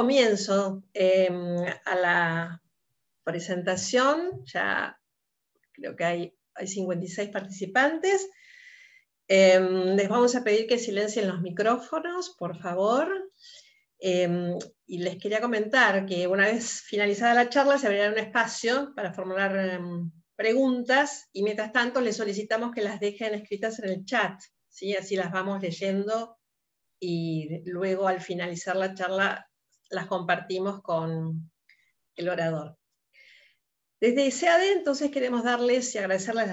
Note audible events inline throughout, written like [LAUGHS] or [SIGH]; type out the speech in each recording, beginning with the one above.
comienzo em, a la presentación, ya creo que hay, 56 participantes. Em, les vamos a pedir que silencien los micrófonos, por favor. Em, y les quería comentar que una vez finalizada la charla se abrirá un espacio para formular preguntas y mientras tanto les solicitamos que las dejen escritas en el chat, ¿sí? así las vamos leyendo y luego al finalizar la charla las compartimos con el orador. Desde SEAD entonces queremos darles y agradecerles,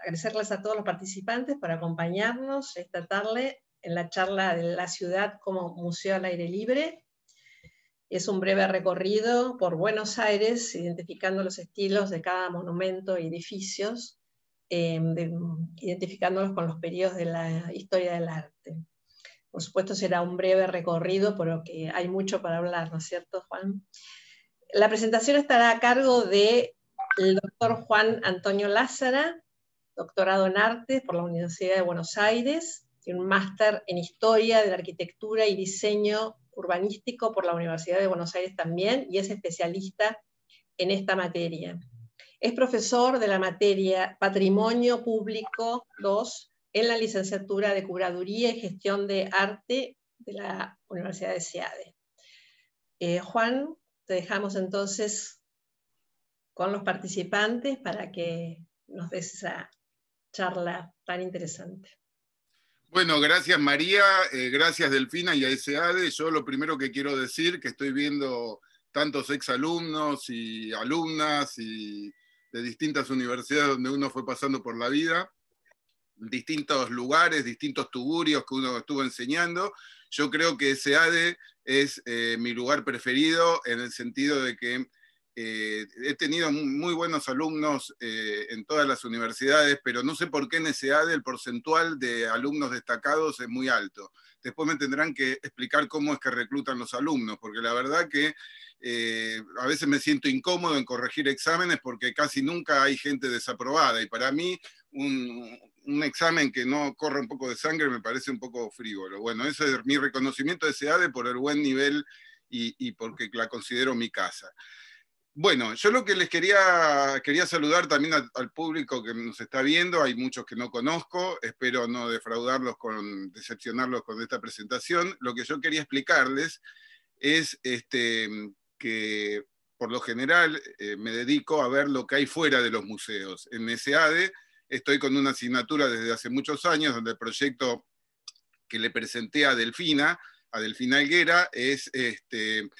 agradecerles a todos los participantes por acompañarnos esta tarde en la charla de la ciudad como museo al aire libre. Es un breve recorrido por Buenos Aires, identificando los estilos de cada monumento y edificios, eh, identificándolos con los periodos de la historia del arte. Por supuesto, será un breve recorrido, pero que hay mucho para hablar, ¿no es cierto, Juan? La presentación estará a cargo del doctor Juan Antonio Lázara, doctorado en artes por la Universidad de Buenos Aires, y un máster en historia de la arquitectura y diseño urbanístico por la Universidad de Buenos Aires también y es especialista en esta materia. Es profesor de la materia Patrimonio Público 2 en la licenciatura de Curaduría y Gestión de Arte de la Universidad de SEADE. Eh, Juan, te dejamos entonces con los participantes para que nos des esa charla tan interesante. Bueno, gracias María, eh, gracias Delfina y a SEADE. Yo lo primero que quiero decir, que estoy viendo tantos exalumnos y alumnas y de distintas universidades donde uno fue pasando por la vida, distintos lugares, distintos tugurios que uno estuvo enseñando. Yo creo que SEADE es eh, mi lugar preferido en el sentido de que eh, he tenido muy buenos alumnos eh, en todas las universidades, pero no sé por qué en SEADE el porcentual de alumnos destacados es muy alto. Después me tendrán que explicar cómo es que reclutan los alumnos, porque la verdad que a veces me siento incómodo en corregir exámenes porque casi nunca hay gente desaprobada y para mí un, un examen que no corre un poco de sangre me parece un poco frívolo. Bueno, ese es mi reconocimiento de SEADE por el buen nivel y, porque la considero mi casa. Bueno, yo lo que les quería, quería saludar también al, público que nos está viendo, hay muchos que no conozco, espero no defraudarlos, con, decepcionarlos con esta presentación. Lo que yo quería explicarles es este, que por lo general eh, me dedico a ver lo que hay fuera de los museos. En SEADE estoy con una asignatura desde hace muchos años, donde el proyecto que le presenté a Delfina, a Delfina Alguera, es este,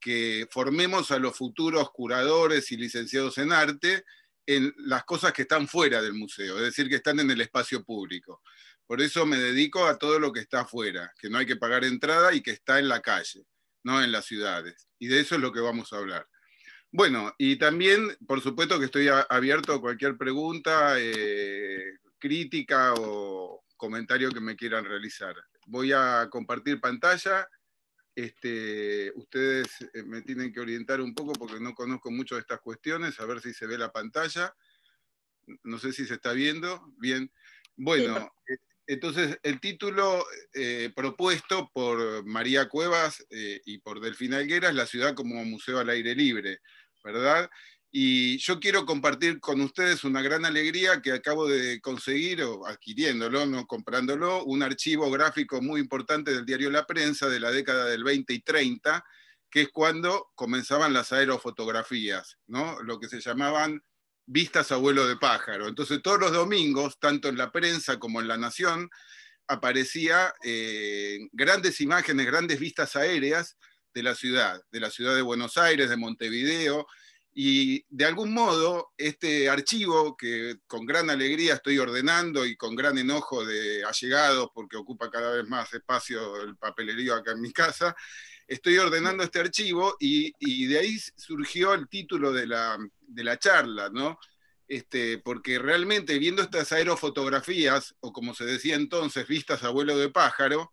que formemos a los futuros curadores y licenciados en arte en las cosas que están fuera del museo, es decir, que están en el espacio público. Por eso me dedico a todo lo que está afuera, que no hay que pagar entrada y que está en la calle, no en las ciudades. Y de eso es lo que vamos a hablar. Bueno, y también, por supuesto que estoy abierto a cualquier pregunta, eh, crítica o comentario que me quieran realizar. Voy a compartir pantalla. Este, ustedes eh, me tienen que orientar un poco porque no conozco mucho de estas cuestiones, a ver si se ve la pantalla. No sé si se está viendo. Bien. Bueno, eh, entonces el título propuesto por María Cuevas y por Delfina Alguera es La ciudad como museo al aire libre. ¿verdad? Y yo quiero compartir con ustedes una gran alegría que acabo de conseguir, o adquiriéndolo, no comprándolo, un archivo gráfico muy importante del diario La Prensa de la década del 20 y 30, que es cuando comenzaban las aerofotografías, ¿no? lo que se llamaban vistas a vuelo de pájaro. Entonces todos los domingos, tanto en la prensa como en La Nación, aparecía eh, grandes imágenes, grandes vistas aéreas de la ciudad, de la ciudad de Buenos Aires, de Montevideo, y de algún modo este archivo que con gran alegría estoy ordenando y con gran enojo de allegados porque ocupa cada vez más espacio el papelerío acá en mi casa, estoy ordenando este archivo y, de ahí surgió el título de la, charla, ¿no? Este, porque realmente viendo estas aerofotografías, o como se decía entonces, vistas a vuelo de pájaro,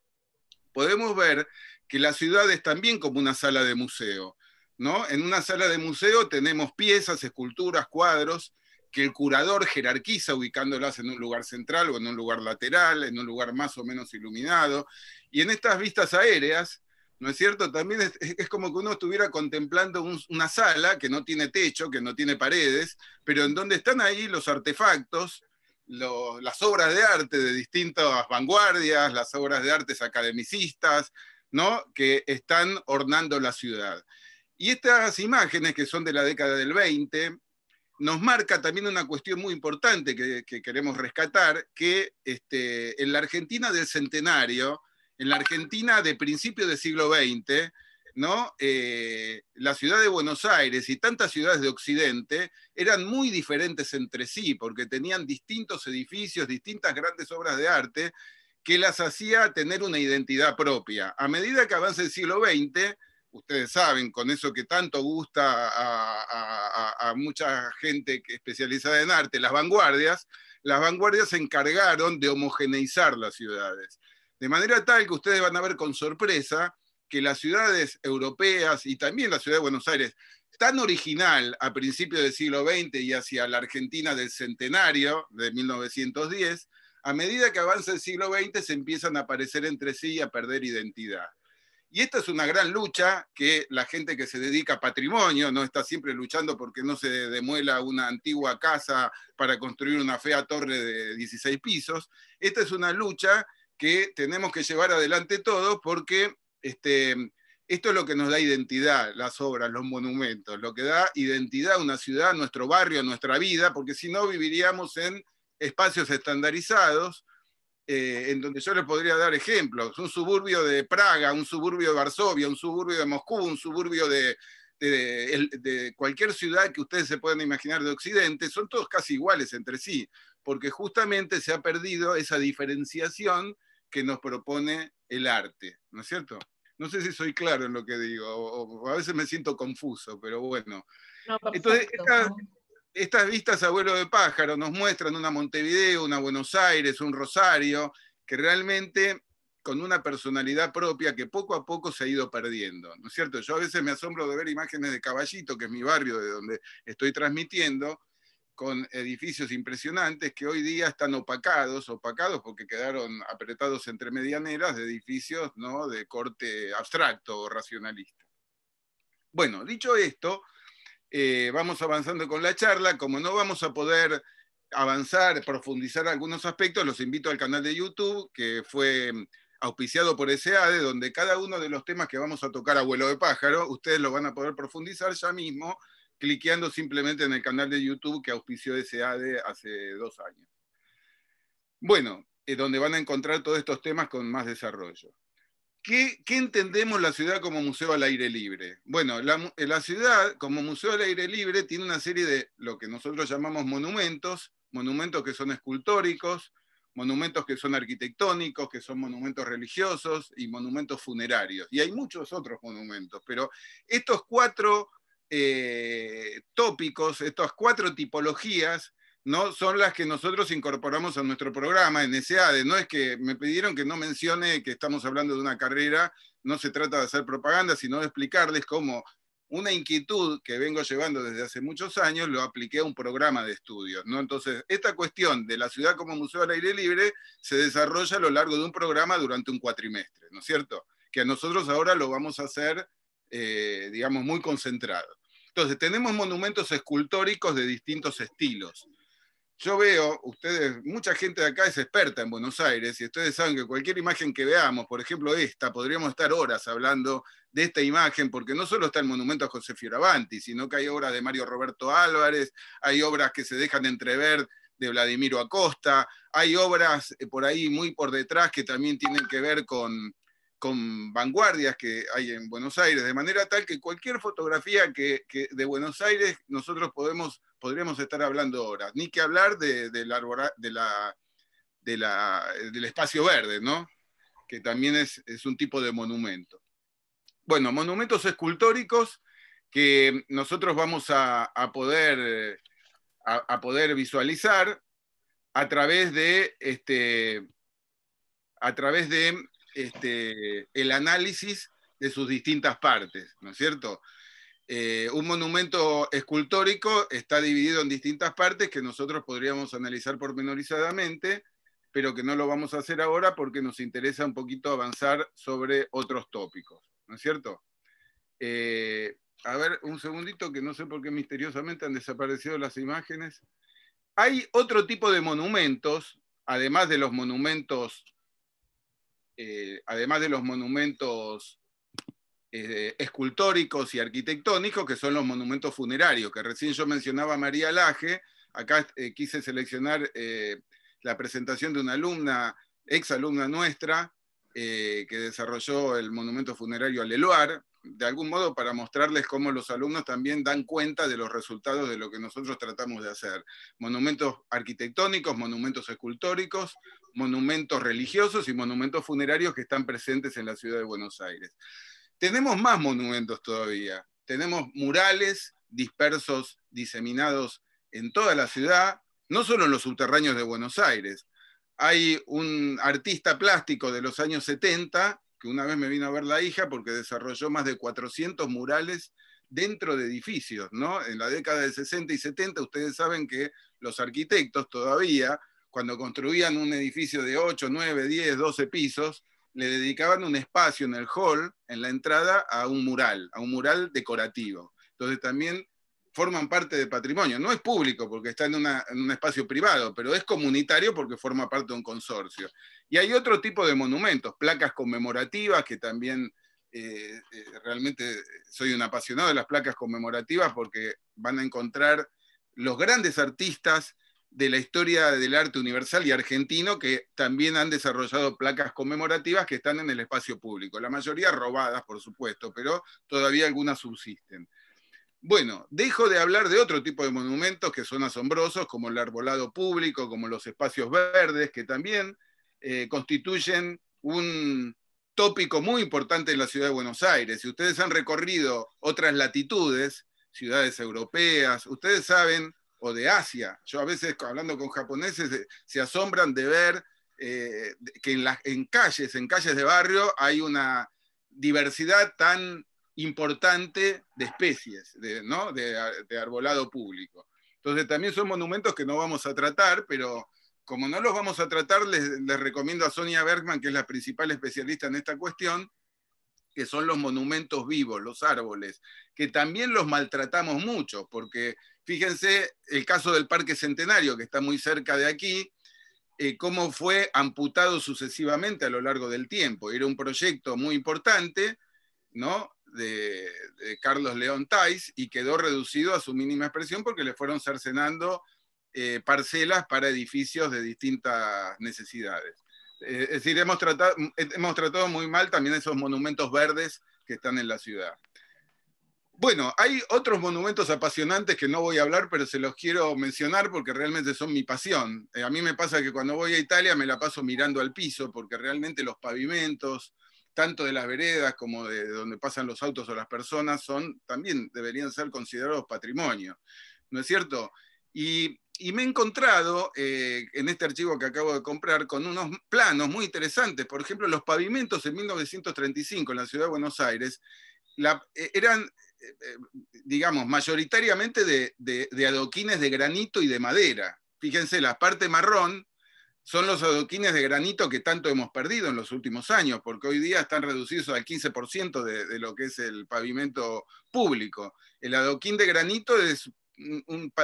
podemos ver que la ciudad es también como una sala de museo. ¿no? En una sala de museo tenemos piezas, esculturas, cuadros que el curador jerarquiza ubicándolas en un lugar central o en un lugar lateral, en un lugar más o menos iluminado. Y en estas vistas aéreas, ¿no es cierto? También es, como que uno estuviera contemplando una sala que no tiene techo, que no tiene paredes, pero en donde están ahí los artefactos, las obras de arte de distintas vanguardias, las obras de artes academicistas, ¿no? que están ornando la ciudad. Y estas imágenes, que son de la década del 20, nos marca también una cuestión muy importante que, queremos rescatar, que este, en la Argentina del centenario, en la Argentina de principios del siglo XX, ¿no? Eh, la ciudad de Buenos Aires y tantas ciudades de Occidente eran muy diferentes entre sí, porque tenían distintos edificios, distintas grandes obras de arte, que las hacía tener una identidad propia. A medida que avanza el siglo XX, ustedes saben, con eso que tanto gusta a, mucha gente especializada en arte, las vanguardias, las vanguardias se encargaron de homogeneizar las ciudades. De manera tal que ustedes van a ver con sorpresa que las ciudades europeas y también la ciudad de Buenos Aires, tan original a principios del siglo XX y hacia la Argentina del centenario de 1910, a medida que avanza el siglo XX se empiezan a aparecer entre sí y a perder identidad. Y esta es una gran lucha que la gente que se dedica a patrimonio no está siempre luchando porque no se demuela una antigua casa para construir una fea torre de 16 pisos. Esta es una lucha que tenemos que llevar adelante todos porque este, esto es lo que nos da identidad, las obras, los monumentos, lo que da identidad a una ciudad, a nuestro barrio, a nuestra vida, porque si no viviríamos en espacios estandarizados, eh, en donde yo les podría dar ejemplos. Un suburbio de Praga, un suburbio de Varsovia, un suburbio de Moscú, un suburbio de, cualquier ciudad que ustedes se puedan imaginar de Occidente, son todos casi iguales entre sí, porque justamente se ha perdido esa diferenciación que nos propone el arte, ¿no es cierto? No sé si soy claro en lo que digo, o, a veces me siento confuso, pero bueno. Entonces, estas vistas abuelo de pájaro nos muestran una Montevideo, una Buenos Aires, un Rosario, que realmente con una personalidad propia que poco a poco se ha ido perdiendo, ¿no es cierto? Yo a veces me asombro de ver imágenes de Caballito, que es mi barrio de donde estoy transmitiendo, con edificios impresionantes que hoy día están opacados, opacados porque quedaron apretados entre medianeras de edificios de corte abstracto o racionalista. Bueno, dicho esto, eh, vamos avanzando con la charla. Como no vamos a poder avanzar, profundizar algunos aspectos, los invito al canal de YouTube, que fue mm, auspiciado por SADE, donde cada uno de los temas que vamos a tocar a vuelo de pájaro, ustedes lo van a poder profundizar ya mismo, cliqueando simplemente en el canal de YouTube que auspició SADE hace dos años. Bueno, es eh, donde van a encontrar todos estos temas con más desarrollo. ¿Qué, entendemos la ciudad como museo al aire libre? Bueno, la, ciudad como museo al aire libre tiene una serie de lo que nosotros llamamos monumentos, monumentos que son escultóricos, monumentos que son arquitectónicos, que son monumentos religiosos y monumentos funerarios. Y hay muchos otros monumentos, pero estos cuatro eh, tópicos, estas cuatro tipologías, ¿no? son las que nosotros incorporamos a nuestro programa en SEADE. No es que me pidieron que no mencione que estamos hablando de una carrera, no se trata de hacer propaganda, sino de explicarles cómo una inquietud que vengo llevando desde hace muchos años lo apliqué a un programa de estudios. ¿no? Entonces, esta cuestión de la ciudad como museo al aire libre se desarrolla a lo largo de un programa durante un cuatrimestre, ¿no es cierto? Que a nosotros ahora lo vamos a hacer, eh, digamos, muy concentrado. Entonces, tenemos monumentos escultóricos de distintos estilos yo veo, ustedes, mucha gente de acá es experta en Buenos Aires y ustedes saben que cualquier imagen que veamos, por ejemplo esta, podríamos estar horas hablando de esta imagen, porque no solo está el monumento a José Fioravanti, sino que hay obras de Mario Roberto Álvarez, hay obras que se dejan entrever de Vladimiro Acosta, hay obras eh, por ahí muy por detrás que también tienen que ver con, con vanguardias que hay en Buenos Aires, de manera tal que cualquier fotografía que de Buenos Aires nosotros podemos podríamos estar hablando ahora, ni que hablar del espacio verde, que también es, un tipo de monumento. Bueno, monumentos escultóricos que nosotros vamos a, poder, poder visualizar a través de, este, a través de este, el análisis de sus distintas partes, ¿no es cierto? Eh, un monumento escultórico está dividido en distintas partes que nosotros podríamos analizar pormenorizadamente, pero que no lo vamos a hacer ahora porque nos interesa un poquito avanzar sobre otros tópicos, ¿no es cierto? Eh, a ver, un segundito, que no sé por qué misteriosamente han desaparecido las imágenes. Hay otro tipo de monumentos, además de los monumentos, eh, además de los monumentos eh, escultóricos y arquitectónicos, que son los monumentos funerarios, que recién yo mencionaba María Laje, acá eh, quise seleccionar eh, la presentación de una alumna, ex alumna nuestra, que desarrolló el monumento funerario al Eluar, de algún modo para mostrarles cómo los alumnos también dan cuenta de los resultados de lo que nosotros tratamos de hacer. Monumentos arquitectónicos, monumentos escultóricos, monumentos religiosos y monumentos funerarios que están presentes en la ciudad de Buenos Aires. Tenemos más monumentos todavía. Tenemos murales dispersos, diseminados en toda la ciudad, no solo en los subterráneos de Buenos Aires. Hay un artista plástico de los años 70 que una vez me vino a ver la hija porque desarrolló más de 400 murales dentro de edificios, En la década de 60 y 70 ustedes saben que los arquitectos todavía, cuando construían un edificio de 8, 9, 10, 12 pisos, le dedicaban un espacio en el hall, en la entrada, a un mural, a un mural decorativo. Entonces también forman parte de patrimonio. No es público porque está en, un espacio privado, pero es comunitario porque forma parte de un consorcio. Y hay otro tipo de monumentos, placas conmemorativas, que también eh, eh, realmente soy un apasionado de las placas conmemorativas porque van a encontrar los grandes artistas de la historia del arte universal y argentino que también han desarrollado placas conmemorativas que están en el espacio público. La mayoría robadas, por supuesto, pero todavía algunas subsisten. Bueno, dejo de hablar de otro tipo de monumentos que son asombrosos, como el arbolado público, como los espacios verdes, que también eh, constituyen un tópico muy importante en la ciudad de Buenos Aires. Si ustedes han recorrido otras latitudes, ciudades europeas, ustedes saben o de Asia. Yo a veces hablando con japoneses se, asombran de ver eh, que en, las, en calles, en calles de barrio, hay una diversidad tan importante de especies, de, ¿no? de, arbolado público. Entonces también son monumentos que no vamos a tratar, pero como no los vamos a tratar, les, recomiendo a Sonia Bergman, que es la principal especialista en esta cuestión, que son los monumentos vivos, los árboles, que también los maltratamos mucho, porque fíjense el caso del Parque Centenario, que está muy cerca de aquí, eh, cómo fue amputado sucesivamente a lo largo del tiempo. Era un proyecto muy importante, ¿no? De, Carlos León Tais y quedó reducido a su mínima expresión porque le fueron cercenando eh, parcelas para edificios de distintas necesidades es eh, eh, decir, mm, eh, hemos tratado, muy mal también esos monumentos verdes que están en la ciudad. Bueno, hay otros monumentos apasionantes que no voy a hablar, pero se los quiero mencionar porque realmente son mi pasión. a mí me pasa que cuando voy a Italia me la paso mirando al piso porque realmente los pavimentos, tanto de las veredas como de donde pasan los autos o las personas, son también deberían ser considerados patrimonio. ¿No es cierto? Y y me he encontrado eh, en este archivo que acabo de comprar con unos planos muy interesantes. Por ejemplo, los pavimentos en 1935 en la ciudad de Buenos Aires eh, eran, eh, digamos, mayoritariamente de, adoquines de granito y de madera. Fíjense, la parte marrón son los adoquines de granito que tanto hemos perdido en los últimos años, porque hoy día están reducidos al 15% de, de, lo que es el pavimento público. El adoquín de granito es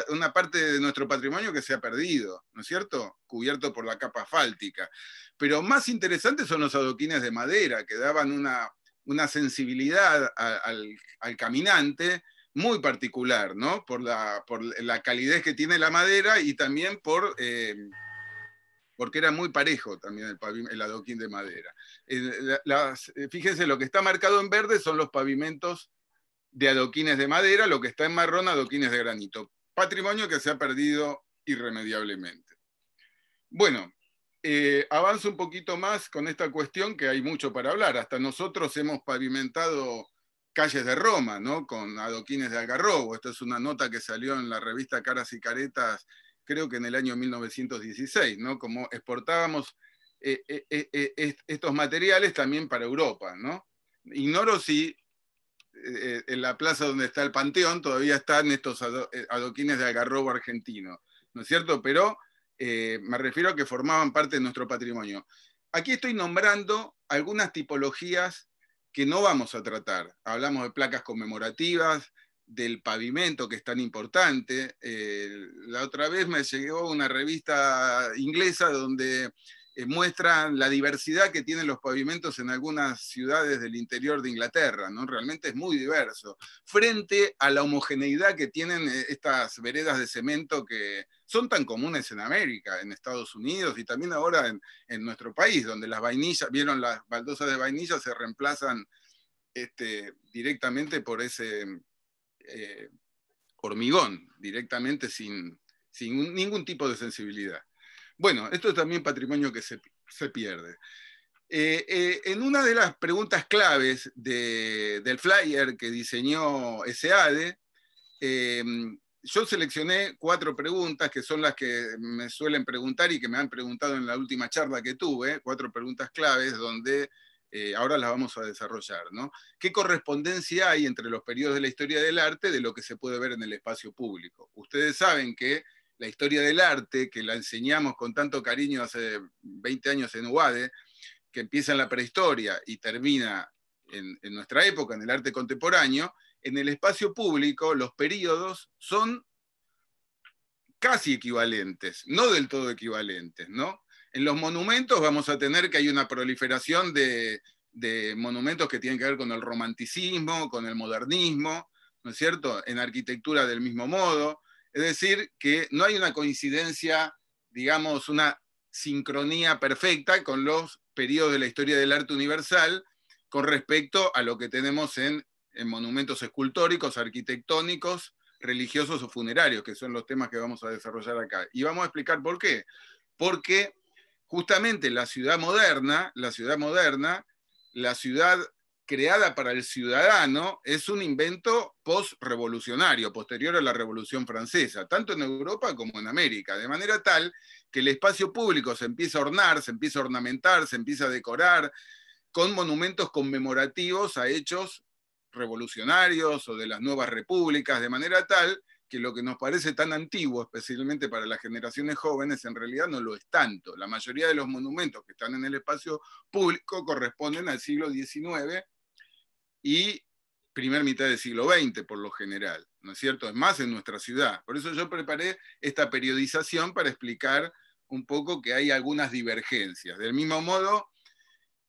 una parte de nuestro patrimonio que se ha perdido, ¿no es cierto? Cubierto por la capa fáltica. Pero más interesantes son los adoquines de madera, que daban una, sensibilidad al, caminante muy particular, ¿no? Por la, por la, calidez que tiene la madera y también por... Eh, porque era muy parejo también el, adoquín de madera. Eh, eh, fíjense, lo que está marcado en verde son los pavimentos de adoquines de madera, lo que está en marrón, adoquines de granito. Patrimonio que se ha perdido irremediablemente. Bueno, avanza eh, avanzo un poquito más con esta cuestión que hay mucho para hablar. Hasta nosotros hemos pavimentado calles de Roma, ¿no? Con adoquines de algarrobo. Esta es una nota que salió en la revista Caras y Caretas, creo que en el año 1916, ¿no? Como exportábamos eh, eh, estos materiales también para Europa, ¿no? Ignoro si eh, eh, en la plaza donde está el Panteón todavía están estos eh, adoquines de agarrobo argentino, ¿no es cierto? Pero me refiero a que formaban parte de nuestro patrimonio. Aquí estoy nombrando algunas tipologías que no vamos a tratar. Hablamos de placas conmemorativas, del pavimento, que es tan importante. la otra vez me llegó una revista inglesa donde eh, muestran la diversidad que tienen los pavimentos en algunas ciudades del interior de Inglaterra, ¿no? Realmente es muy diverso, frente a la homogeneidad que tienen eh, estas veredas de cemento que son tan comunes en América, en Estados Unidos y también ahora en, nuestro país, donde las vainillas, vieron las baldosas de vainilla se reemplazan este, directamente por ese eh, hormigón, directamente sin, sin ningún tipo de sensibilidad. Bueno, esto es también patrimonio que se, pierde. Eh, eh, en una de las preguntas claves del flyer que diseñó SADE, eh, em, yo seleccioné cuatro preguntas que son las que me suelen preguntar y que me han preguntado en la última charla que tuve, cuatro preguntas claves donde eh, ahora las vamos a desarrollar. ¿Qué correspondencia hay entre los periodos de la historia del arte de lo que se puede ver en el espacio público? Ustedes saben que la historia del arte, que la enseñamos con tanto cariño hace 20 años en UADE, que empieza en la prehistoria y termina en, nuestra época, en el arte contemporáneo, en el espacio público los periodos son casi equivalentes, no del todo equivalentes, ¿no? En los monumentos vamos a tener que hay una proliferación de, de monumentos que tienen que ver con el romanticismo, con el modernismo, ¿no es cierto? En arquitectura del mismo modo, es decir, que no hay una coincidencia, digamos, una sincronía perfecta con los periodos de la historia del arte universal con respecto a lo que tenemos en, monumentos escultóricos, arquitectónicos, religiosos o funerarios, que son los temas que vamos a desarrollar acá. Y vamos a explicar por qué. Porque justamente la ciudad moderna, la ciudad moderna, la ciudad creada para el ciudadano es un invento post-revolucionario, posterior a la Revolución Francesa, tanto en Europa como en América, de manera tal que el espacio público se empieza a ornar, se empieza a ornamentar, se empieza a decorar con monumentos conmemorativos a hechos revolucionarios o de las nuevas repúblicas, de manera tal que lo que nos parece tan antiguo, especialmente para las generaciones jóvenes, en realidad no lo es tanto. La mayoría de los monumentos que están en el espacio público corresponden al siglo XIX y primera mitad del siglo XX, por lo general, ¿no es cierto? Es más, en nuestra ciudad. Por eso yo preparé esta periodización para explicar un poco que hay algunas divergencias. Del mismo modo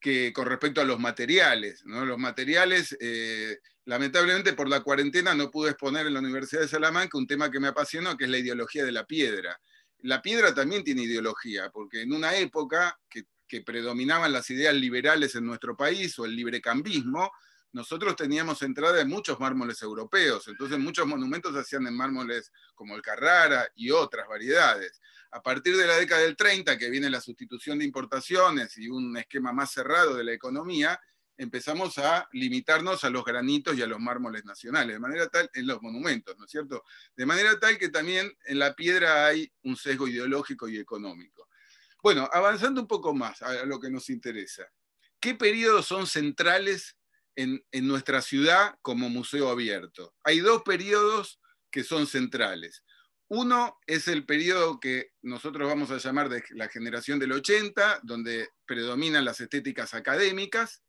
que con respecto a los materiales, ¿no? Los materiales, eh, lamentablemente por la cuarentena no pude exponer en la Universidad de Salamanca un tema que me apasionó, que es la ideología de la piedra. La piedra también tiene ideología, porque en una época que, que predominaban las ideas liberales en nuestro país o el librecambismo, nosotros teníamos entrada en muchos mármoles europeos, entonces muchos monumentos se hacían en mármoles como el Carrara y otras variedades. A partir de la década del 30, que viene la sustitución de importaciones y un esquema más cerrado de la economía, empezamos a limitarnos a los granitos y a los mármoles nacionales, de manera tal, en los monumentos, ¿no es cierto? De manera tal que también en la piedra hay un sesgo ideológico y económico. Bueno, avanzando un poco más a lo que nos interesa, ¿qué periodos son centrales en, nuestra ciudad como museo abierto. Hay dos periodos que son centrales. Uno es el periodo que nosotros vamos a llamar de la generación del 80, donde predominan las estéticas académicas,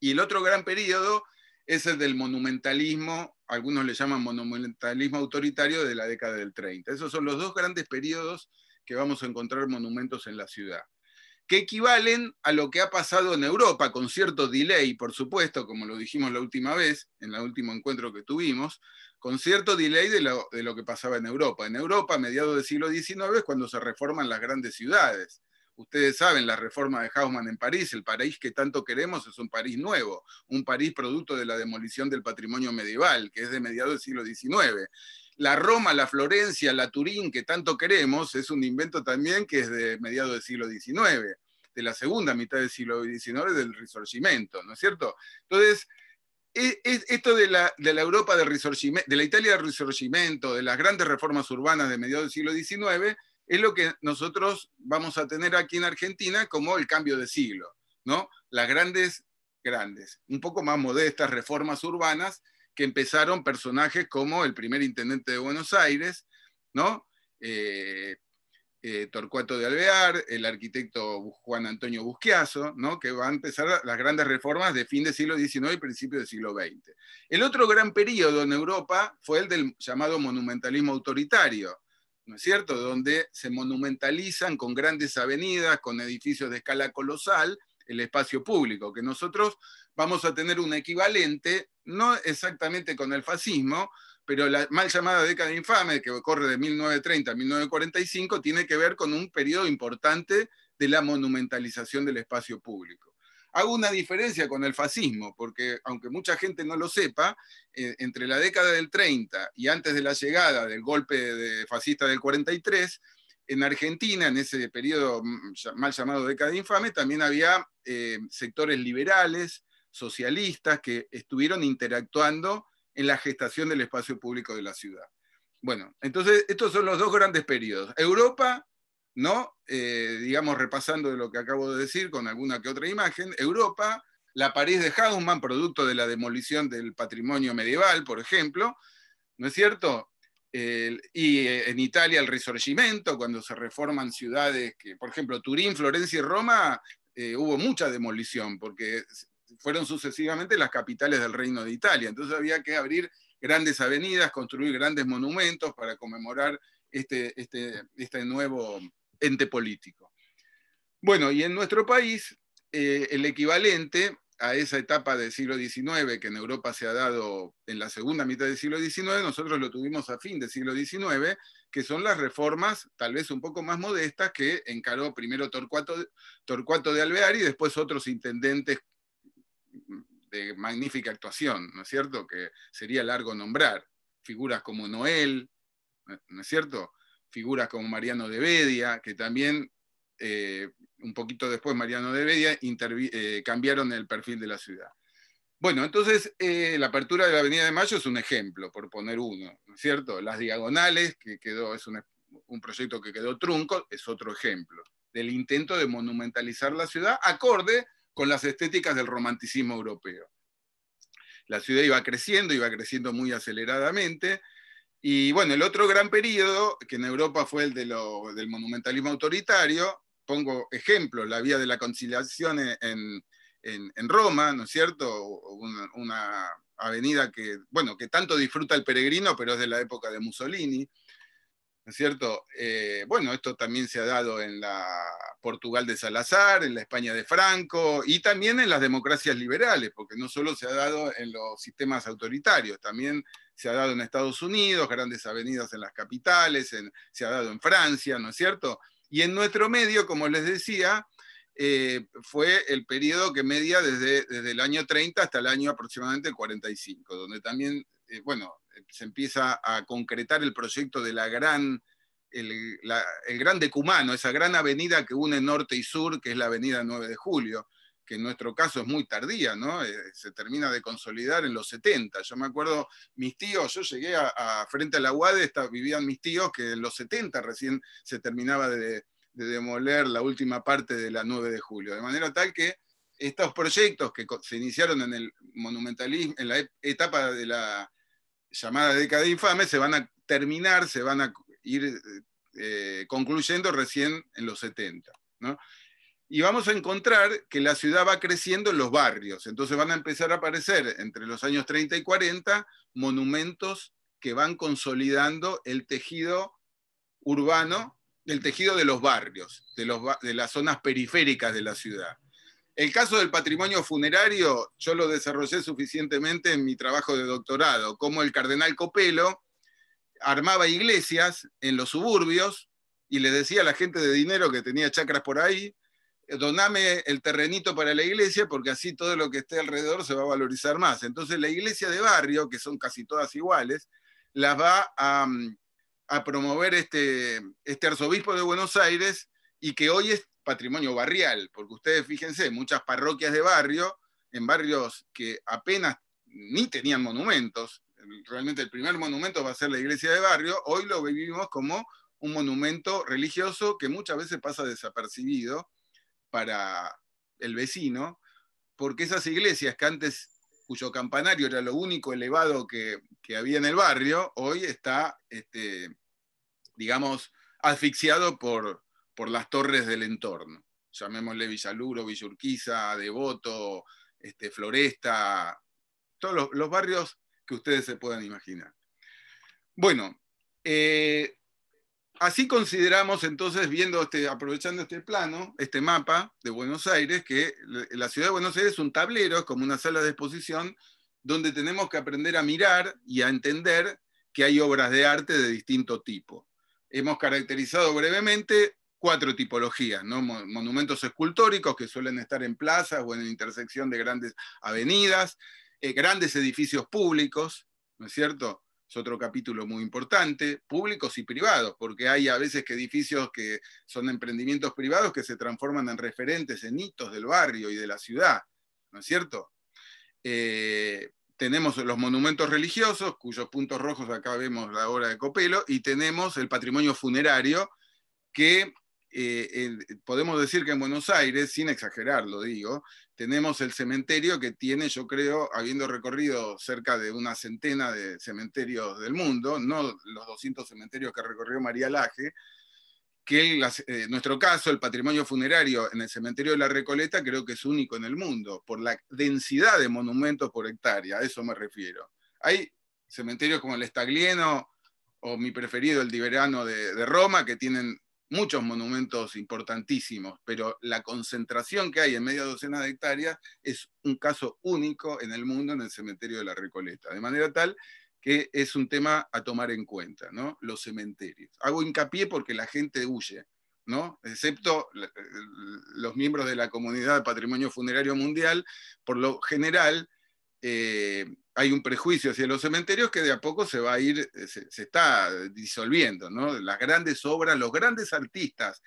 y el otro gran periodo es el del monumentalismo, algunos le llaman monumentalismo autoritario de la década del 30. Esos son los dos grandes periodos que vamos a encontrar monumentos en la ciudad que equivalen a lo que ha pasado en Europa, con cierto delay, por supuesto, como lo dijimos la última vez, en el último encuentro que tuvimos, con cierto delay de lo, que pasaba en Europa. En Europa, a mediados del siglo XIX, es cuando se reforman las grandes ciudades. Ustedes saben, la reforma de Haussmann en París, el París que tanto queremos es un París nuevo, un París producto de la demolición del patrimonio medieval, que es de mediados del siglo XIX. La Roma, la Florencia, la Turín que tanto queremos es un invento también que es de mediados del siglo XIX, de la segunda mitad del siglo XIX del Risorgimento, ¿no es cierto? Entonces, e, e, esto de la, Europa del Risorgimento, de la Italia del Risorgimento, de las grandes reformas urbanas de mediados del siglo XIX, es lo que nosotros vamos a tener aquí en Argentina como el cambio de siglo, ¿no? Las grandes, grandes, un poco más modestas reformas urbanas que empezaron personajes como el primer intendente de Buenos Aires, ¿no? Eh, eh, Torcuato de Alvear, el arquitecto Juan Antonio Busquiazo, ¿no? que va a empezar las grandes reformas de fin del siglo XIX y principio del siglo XX. El otro gran periodo en Europa fue el del llamado monumentalismo autoritario, ¿no es cierto?, donde se monumentalizan con grandes avenidas, con edificios de escala colosal, el espacio público, que nosotros vamos a tener un equivalente, no exactamente con el fascismo, pero la mal llamada década infame, que corre de 1930 a 1945, tiene que ver con un periodo importante de la monumentalización del espacio público. Hago una diferencia con el fascismo, porque aunque mucha gente no lo sepa, eh, entre la década del 30 y antes de la llegada del golpe fascista del 43, en Argentina, en ese periodo mm, mal llamado década infame, también había eh, sectores liberales, socialistas que estuvieron interactuando en la gestación del espacio público de la ciudad. Bueno, entonces estos son los dos grandes periodos. Europa, ¿no? Eh, digamos, repasando de lo que acabo de decir con alguna que otra imagen, Europa, la París de Haussmann, producto de la demolición del patrimonio medieval, por ejemplo, ¿no es cierto? y eh, en Italia el Risorgimento, cuando se reforman ciudades que, por ejemplo, Turín, Florencia y Roma, eh, hubo mucha demolición, porque fueron sucesivamente las capitales del Reino de Italia. Entonces había que abrir grandes avenidas, construir grandes monumentos para conmemorar este, este, este nuevo ente político. Bueno, y en nuestro país, eh, el equivalente a esa etapa del siglo XIX, que en Europa se ha dado en la segunda mitad del siglo XIX, nosotros lo tuvimos a fin del siglo XIX, que son las reformas tal vez un poco más modestas que encaró primero Torcuato, Torcuato de Alvear y después otros intendentes de magnífica actuación, ¿no es cierto? Que sería largo nombrar. Figuras como Noel, ¿no es cierto? Figuras como Mariano de Bedia, que también eh, un poquito después Mariano de Bedia eh, cambiaron el perfil de la ciudad. Bueno, entonces eh, la apertura de la Avenida de Mayo es un ejemplo, por poner uno, ¿no es cierto? Las diagonales, que quedó, es un, un proyecto que quedó trunco, es otro ejemplo del intento de monumentalizar la ciudad acorde con las estéticas del romanticismo europeo. La ciudad iba creciendo, iba creciendo muy aceleradamente. Y bueno, el otro gran periodo, que en Europa fue el del monumentalismo autoritario, pongo ejemplo, la vía de la conciliación en, Roma, ¿no es cierto? Una, una, avenida que, bueno, que tanto disfruta el peregrino, pero es de la época de Mussolini. ¿no es cierto? Eh, bueno, esto también se ha dado en la Portugal de Salazar, en la España de Franco y también en las democracias liberales, porque no solo se ha dado en los sistemas autoritarios, también se ha dado en Estados Unidos, grandes avenidas en las capitales, se ha dado en Francia, ¿no es cierto? Y en nuestro medio, como les decía, eh, fue el periodo que media desde, el año 30 hasta el año aproximadamente 45, donde también, eh, bueno, se empieza a concretar el proyecto de la gran, el, gran decumano, esa gran avenida que une norte y sur, que es la avenida 9 de julio, que en nuestro caso es muy tardía, ¿no? Eh, se termina de consolidar en los 70. Yo me acuerdo, mis tíos, yo llegué a, frente a la UADE, vivían mis tíos, que en los 70 recién se terminaba de, de demoler la última parte de la 9 de julio, de manera tal que estos proyectos que se iniciaron en el monumentalismo, en la e, etapa de la llamada década infame se van a terminar, se van a ir eh, concluyendo recién en los 70. Y vamos a encontrar que la ciudad va creciendo en los barrios, entonces van a empezar a aparecer entre los años 30 y 40 monumentos que van consolidando el tejido urbano, el tejido de los barrios, de, de las zonas periféricas de la ciudad. El caso del patrimonio funerario yo lo desarrollé suficientemente en mi trabajo de doctorado, como el cardenal Copelo armaba iglesias en los suburbios y le decía a la gente de dinero que tenía chacras por ahí, doname el terrenito para la iglesia porque así todo lo que esté alrededor se va a valorizar más. Entonces la iglesia de barrio, que son casi todas iguales, las va a, mm, promover este, este arzobispo de Buenos Aires y que hoy es patrimonio barrial, porque ustedes fíjense, muchas parroquias de barrio, en barrios que apenas ni tenían monumentos, realmente el primer monumento va a ser la iglesia de barrio, hoy lo vivimos como un monumento religioso que muchas veces pasa desapercibido para el vecino, porque esas iglesias que antes cuyo campanario era lo único elevado que, había en el barrio, hoy está, este, digamos, asfixiado por, por las torres del entorno. Llamémosle Villaluro, Villurquiza, Devoto, este, Floresta, todos los, barrios que ustedes se puedan imaginar. Bueno, eh, así consideramos entonces, viendo este, aprovechando este plano, este mapa de Buenos Aires, que la ciudad de Buenos Aires es un tablero, es como una sala de exposición, donde tenemos que aprender a mirar y a entender que hay obras de arte de distinto tipo. Hemos caracterizado brevemente cuatro tipologías, monumentos escultóricos que suelen estar en plazas o en intersección de grandes avenidas, eh, grandes edificios públicos, ¿no es cierto? Es otro capítulo muy importante, públicos y privados, porque hay a veces que edificios que son emprendimientos privados que se transforman en referentes, en hitos del barrio y de la ciudad, ¿no es cierto? Eh, tenemos los monumentos religiosos, cuyos puntos rojos acá vemos la obra de Copelo, y tenemos el patrimonio funerario, que eh, podemos decir que en Buenos Aires, sin exagerar lo digo, tenemos el cementerio que tiene, yo creo, habiendo recorrido cerca de una centena de cementerios del mundo, no los 200 cementerios que recorrió María Laje, que en eh, nuestro caso el patrimonio funerario en el cementerio de la Recoleta creo que es único en el mundo, por la densidad de monumentos por hectárea, a eso me refiero. Hay cementerios como el Estaglieno o mi preferido, el Diverano de, de Roma, que tienen muchos monumentos importantísimos, pero la concentración que hay en media docena de hectáreas es un caso único en el mundo en el cementerio de la Recoleta, de manera tal que es un tema a tomar en cuenta, ¿no? Los cementerios. Hago hincapié porque la gente huye, ¿no? Excepto eh, los miembros de la comunidad de patrimonio funerario mundial, por lo general, eh, hay un prejuicio hacia los cementerios que de a poco se va a ir, eh, se, está eh, disolviendo, ¿no? Las grandes obras, los grandes artistas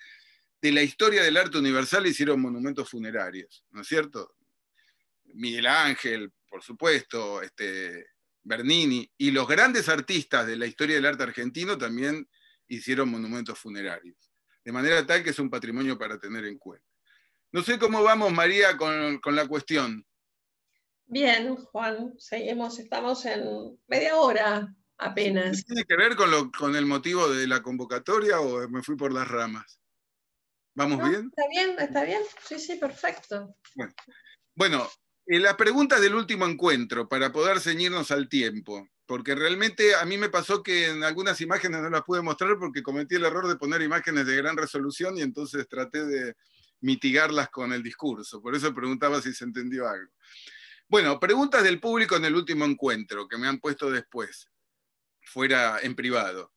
de la historia del arte universal hicieron monumentos funerarios, ¿no es cierto? Miguel Ángel, por supuesto, este, Bernini, y los grandes artistas de la historia del arte argentino también hicieron monumentos funerarios, de manera tal que es un patrimonio para tener en cuenta. No sé cómo vamos, María, con la cuestión. Bien, Juan, seguimos, estamos en media hora apenas. ¿Tiene que ver con, lo, con el motivo de la convocatoria o me fui por las ramas? ¿Vamos bien? Está bien, está bien. Sí, sí, perfecto. Bueno, bueno eh, la pregunta del último encuentro para poder ceñirnos al tiempo, porque realmente a mí me pasó que en algunas imágenes no las pude mostrar porque cometí el error de poner imágenes de gran resolución y entonces traté de mitigarlas con el discurso. Por eso preguntaba si se entendió algo. Bueno, preguntas del público en el último encuentro que me han puesto después, fuera en privado.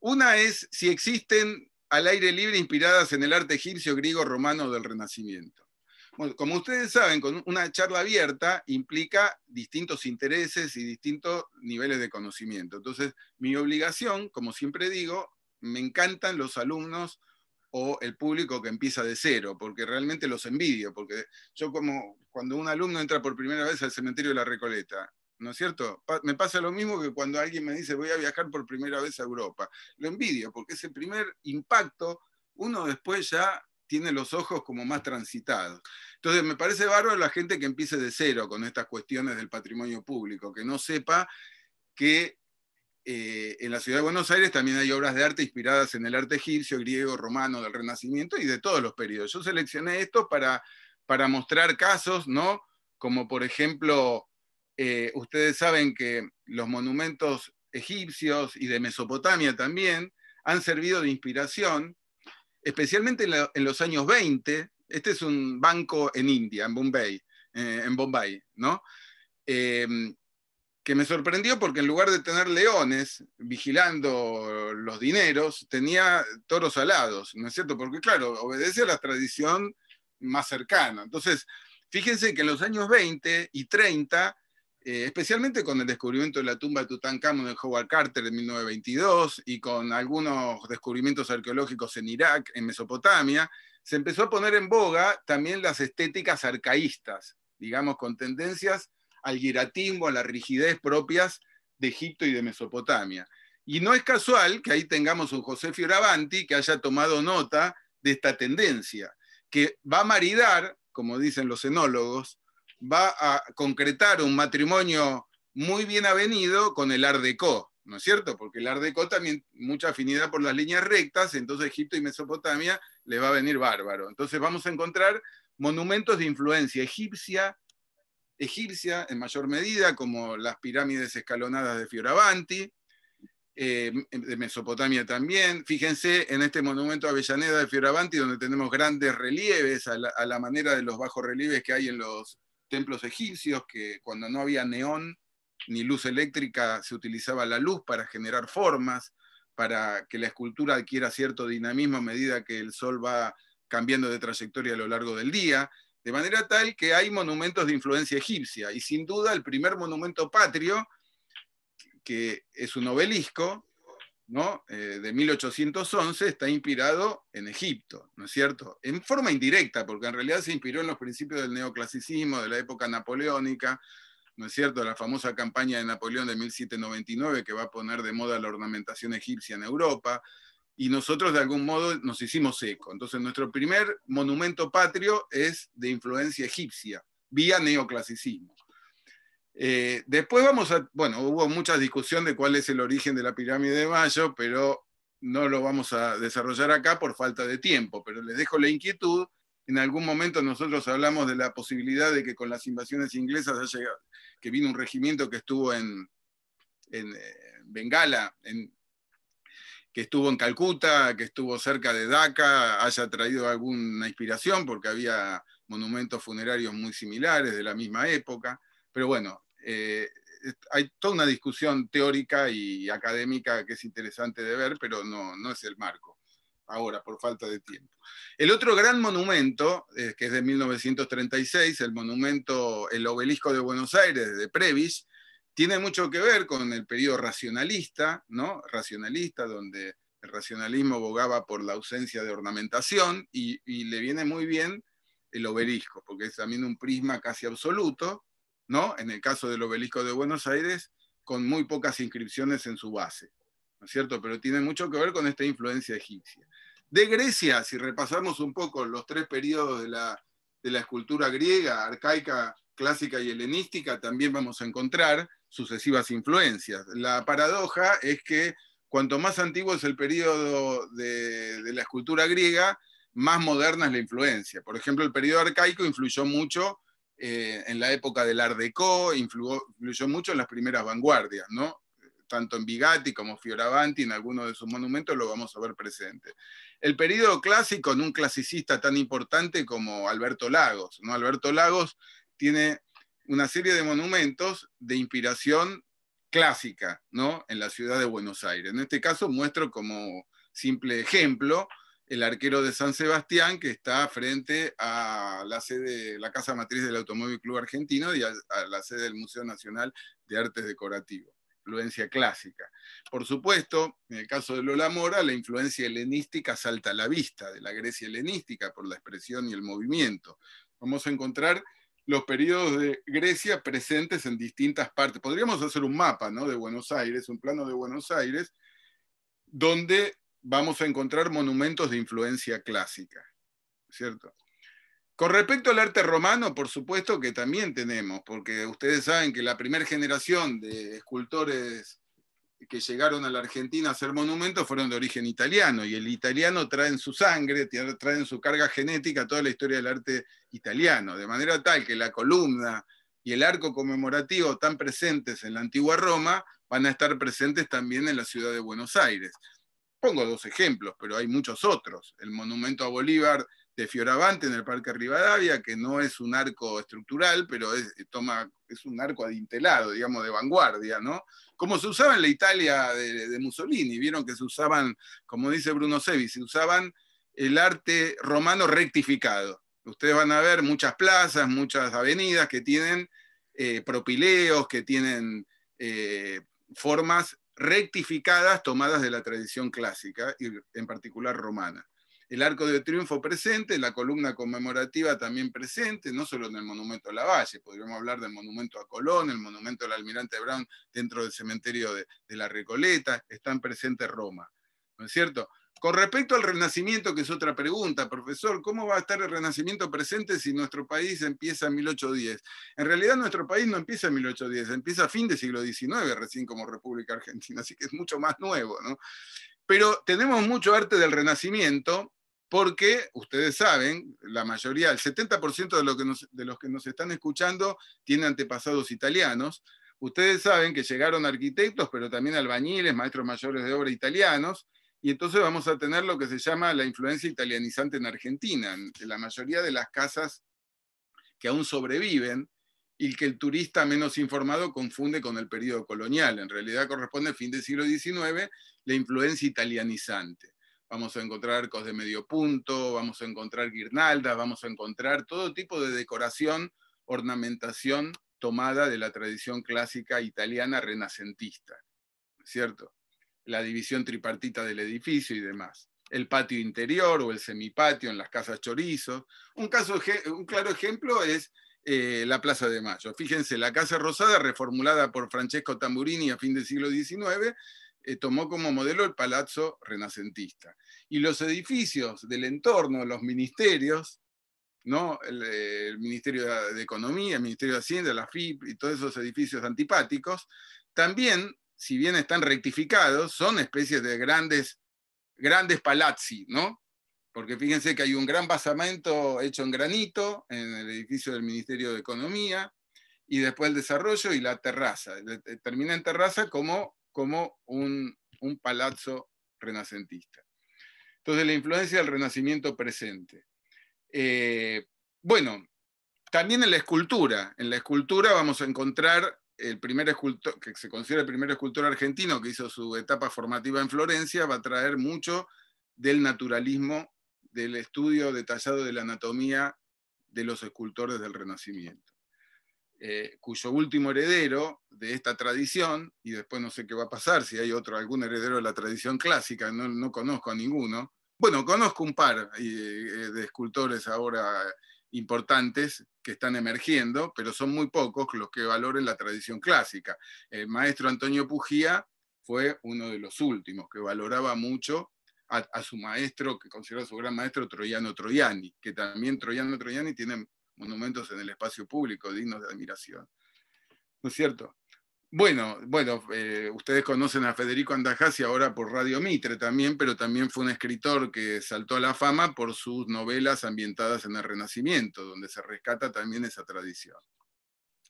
Una es si existen al aire libre inspiradas en el arte egipcio, griego, romano del Renacimiento. como ustedes saben, con una charla abierta implica distintos intereses y distintos niveles de conocimiento. Entonces, mi obligación, como siempre digo, me encantan los alumnos o el público que empieza de cero, porque realmente los envidio, porque yo como cuando un alumno entra por primera vez al cementerio de la Recoleta, ¿no es cierto? me pasa lo mismo que cuando alguien me dice voy a viajar por primera vez a Europa. Lo envidio, porque ese primer impacto, uno después ya tiene los ojos como más transitados. Entonces, me parece bárbaro la gente que empiece de cero con estas cuestiones del patrimonio público, que no sepa que eh, en la ciudad de Buenos Aires también hay obras de arte inspiradas en el arte egipcio, griego, romano, del Renacimiento y de todos los periodos. Yo seleccioné esto para, para mostrar casos, ¿no? Como por ejemplo, eh, ustedes saben que los monumentos egipcios y de Mesopotamia también han servido de inspiración, especialmente en, los años 20. Este es un banco en India, en Bombay, eh, en Bombay, ¿no? que me sorprendió porque en lugar de tener leones vigilando los dineros, tenía toros alados, ¿no es cierto? Porque claro, obedece a la tradición más cercana. Entonces, fíjense que en los años 20 y 30, eh, especialmente con el descubrimiento de la tumba de Tutankamón en Howard Carter en 1922 y con algunos descubrimientos arqueológicos en Irak, en Mesopotamia, se empezó a poner en boga también las estéticas arcaístas, digamos, con tendencias al hieratismo, a las rigidez propias de Egipto y de Mesopotamia. Y no es casual que ahí tengamos un José Fioravanti que haya tomado nota de esta tendencia, que va a maridar, como dicen los enólogos, va a concretar un matrimonio muy bien avenido con el Ardeco, ¿no es cierto? Porque el Ardeco también mucha afinidad por las líneas rectas, entonces Egipto y Mesopotamia les va a venir bárbaro. Entonces vamos a encontrar monumentos de influencia egipcia, egipcia en mayor medida, como las pirámides escalonadas de Fioravanti, eh, de Mesopotamia también. Fíjense en este monumento Avellaneda de Fioravanti, donde tenemos grandes relieves a la, manera de los bajos relieves que hay en los templos egipcios, que cuando no había neón ni luz eléctrica se utilizaba la luz para generar formas, para que la escultura adquiera cierto dinamismo a medida que el sol va cambiando de trayectoria a lo largo del día. De manera tal que hay monumentos de influencia egipcia y sin duda el primer monumento patrio, que es un obelisco, ¿no? Eh, de 1811 está inspirado en Egipto, ¿no es cierto? En forma indirecta, porque en realidad se inspiró en los principios del neoclasicismo, de la época napoleónica, ¿no es cierto? La famosa campaña de Napoleón de 1799 que va a poner de moda la ornamentación egipcia en Europa, y nosotros de algún modo nos hicimos eco. Entonces nuestro primer monumento patrio es de influencia egipcia, vía neoclasicismo. Eh, después vamos a, bueno, hubo mucha discusión de cuál es el origen de la pirámide de Mayo, pero no lo vamos a desarrollar acá por falta de tiempo, pero les dejo la inquietud. En algún momento nosotros hablamos de la posibilidad de que con las invasiones inglesas haya, que vino un regimiento que estuvo en, en eh, Bengala, en que estuvo en Calcuta, que estuvo cerca de Daca, haya traído alguna inspiración, porque había monumentos funerarios muy similares de la misma época. Pero bueno, eh, hay toda una discusión teórica y académica que es interesante de ver, pero no, es el marco ahora por falta de tiempo. El otro gran monumento, eh, que es de 1936, el monumento, el obelisco de Buenos Aires, de Previs, tiene mucho que ver con el periodo racionalista, ¿no? Racionalista, donde el racionalismo abogaba por la ausencia de ornamentación y, le viene muy bien el obelisco, porque es también un prisma casi absoluto, ¿no? En el caso del obelisco de Buenos Aires, con muy pocas inscripciones en su base, ¿no es cierto? Pero tiene mucho que ver con esta influencia egipcia. De Grecia, si repasamos un poco los tres periodos de la, de la escultura griega, arcaica, clásica y helenística, también vamos a encontrar sucesivas influencias. La paradoja es que cuanto más antiguo es el periodo de, la escultura griega, más moderna es la influencia. Por ejemplo, el periodo arcaico influyó mucho eh, en la época del Art Deco, influyó, mucho en las primeras vanguardias, ¿no? tanto en Bigatti como Fioravanti, en algunos de sus monumentos lo vamos a ver presente. El periodo clásico en un clasicista tan importante como Alberto Lagos. ¿no? Alberto Lagos tiene una serie de monumentos de inspiración clásica, ¿no? En la ciudad de Buenos Aires. En este caso muestro como simple ejemplo el arquero de San Sebastián que está frente a la sede, la casa matriz del Automóvil Club Argentino y a, a la sede del Museo Nacional de Artes Decorativas influencia clásica. Por supuesto, en el caso de Lola Mora, la influencia helenística salta a la vista, de la Grecia helenística, por la expresión y el movimiento. Vamos a encontrar los periodos de Grecia presentes en distintas partes. Podríamos hacer un mapa ¿no? de Buenos Aires, un plano de Buenos Aires, donde vamos a encontrar monumentos de influencia clásica, ¿cierto? Con respecto al arte romano, por supuesto que también tenemos, porque ustedes saben que la primera generación de escultores que llegaron a la Argentina a ser monumentos fueron de origen italiano y el italiano trae en su sangre, trae en su carga genética toda la historia del arte italiano, de manera tal que la columna y el arco conmemorativo tan presentes en la antigua Roma van a estar presentes también en la ciudad de Buenos Aires. Pongo dos ejemplos, pero hay muchos otros. El monumento a Bolívar de Fioravante en el Parque Rivadavia, que no es un arco estructural, pero es, eh, toma, es un arco adintelado, digamos, de vanguardia, ¿no? Como se usaba en la Italia de, Mussolini, vieron que se usaban, como dice Bruno Sevi, se usaban el arte romano rectificado. Ustedes van a ver muchas plazas, muchas avenidas que tienen eh, propileos, que tienen eh, formas rectificadas tomadas de la tradición clásica y en particular romana el Arco de Triunfo presente, la columna conmemorativa también presente, no solo en el Monumento a la Valle, podríamos hablar del Monumento a Colón, el Monumento al Almirante Brown dentro del cementerio de, la Recoleta, están presentes Roma, ¿no es cierto? Con respecto al Renacimiento, que es otra pregunta, profesor, ¿cómo va a estar el Renacimiento presente si nuestro país empieza en 1810? En realidad nuestro país no empieza en 1810, empieza a fin de siglo XIX recién como República Argentina, [LAUGHS] así que es mucho más nuevo, ¿no? Pero tenemos mucho arte del Renacimiento porque ustedes saben, la mayoría, el 70% de, los que nos están escuchando tiene antepasados italianos. Ustedes saben que llegaron arquitectos, pero también albañiles, maestros mayores de obra italianos, y entonces vamos a tener lo que se llama la influencia italianizante en Argentina. la mayoría de las casas que aún sobreviven y que el turista menos informado confunde con el periodo colonial. En realidad corresponde al fin del siglo XIX la influencia italianizante vamos a encontrar arcos de medio punto, vamos a encontrar guirnaldas, vamos a encontrar todo tipo de decoración, ornamentación tomada de la tradición clásica italiana renacentista, ¿cierto? La división tripartita del edificio y demás. El patio interior o el semipatio en las casas chorizo. Un, claro ejemplo es eh, la Plaza de Mayo. Fíjense, la Casa Rosada, reformulada por Francesco Tamburini a fin del siglo XIX, eh, tomó como modelo el palazzo renacentista. Y los edificios del entorno, los ministerios, ¿no? el, eh, Ministerio de Economía, el Ministerio de Hacienda, la FIP y todos esos edificios antipáticos, también, si bien están rectificados, son especies de grandes, grandes palazzi, ¿no? porque fíjense que hay un gran basamento hecho en granito en el edificio del Ministerio de Economía, y después el desarrollo y la terraza. Termina en terraza como como un, palazzo renacentista. Entonces, la influencia del renacimiento presente. Eh, bueno, también en la escultura. En la escultura vamos a encontrar el primer escultor, que se considera el primer escultor argentino que hizo su etapa formativa en Florencia, va a traer mucho del naturalismo, del estudio detallado de la anatomía de los escultores del Renacimiento. Eh, cuyo último heredero de esta tradición, y después no sé qué va a pasar, si hay otro, algún heredero de la tradición clásica, no, conozco a ninguno. Bueno, conozco un par eh, de escultores ahora importantes que están emergiendo, pero son muy pocos los que valoren la tradición clásica. El maestro Antonio pujía fue uno de los últimos que valoraba mucho a, su maestro, que considera su gran maestro, Troyano Troiani, que también Troyano Troiani tiene monumentos en el espacio público dignos de admiración. ¿No es cierto? Bueno, bueno, eh, ustedes conocen a Federico Andajasi ahora por Radio Mitre también, pero también fue un escritor que saltó a la fama por sus novelas ambientadas en el Renacimiento, donde se rescata también esa tradición.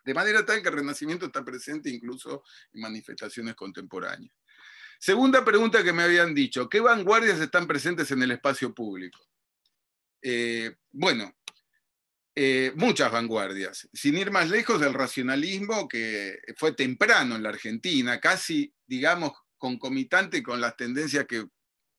De manera tal que el Renacimiento está presente incluso en manifestaciones contemporáneas. Segunda pregunta que me habían dicho, ¿qué vanguardias están presentes en el espacio público? Eh, bueno, eh, muchas vanguardias. Sin ir más lejos, del racionalismo que fue temprano en la Argentina, casi, digamos, concomitante con las tendencias que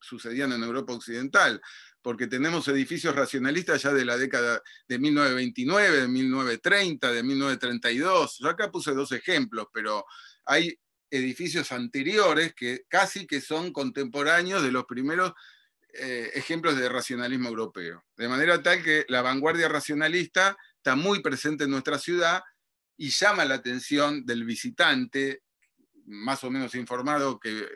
sucedían en Europa Occidental, porque tenemos edificios racionalistas ya de la década de 1929, de 1930, de 1932. Yo acá puse dos ejemplos, pero hay edificios anteriores que casi que son contemporáneos de los primeros eh, ejemplos de racionalismo europeo. De manera tal que la vanguardia racionalista está muy presente en nuestra ciudad y llama la atención del visitante, más o menos informado, que,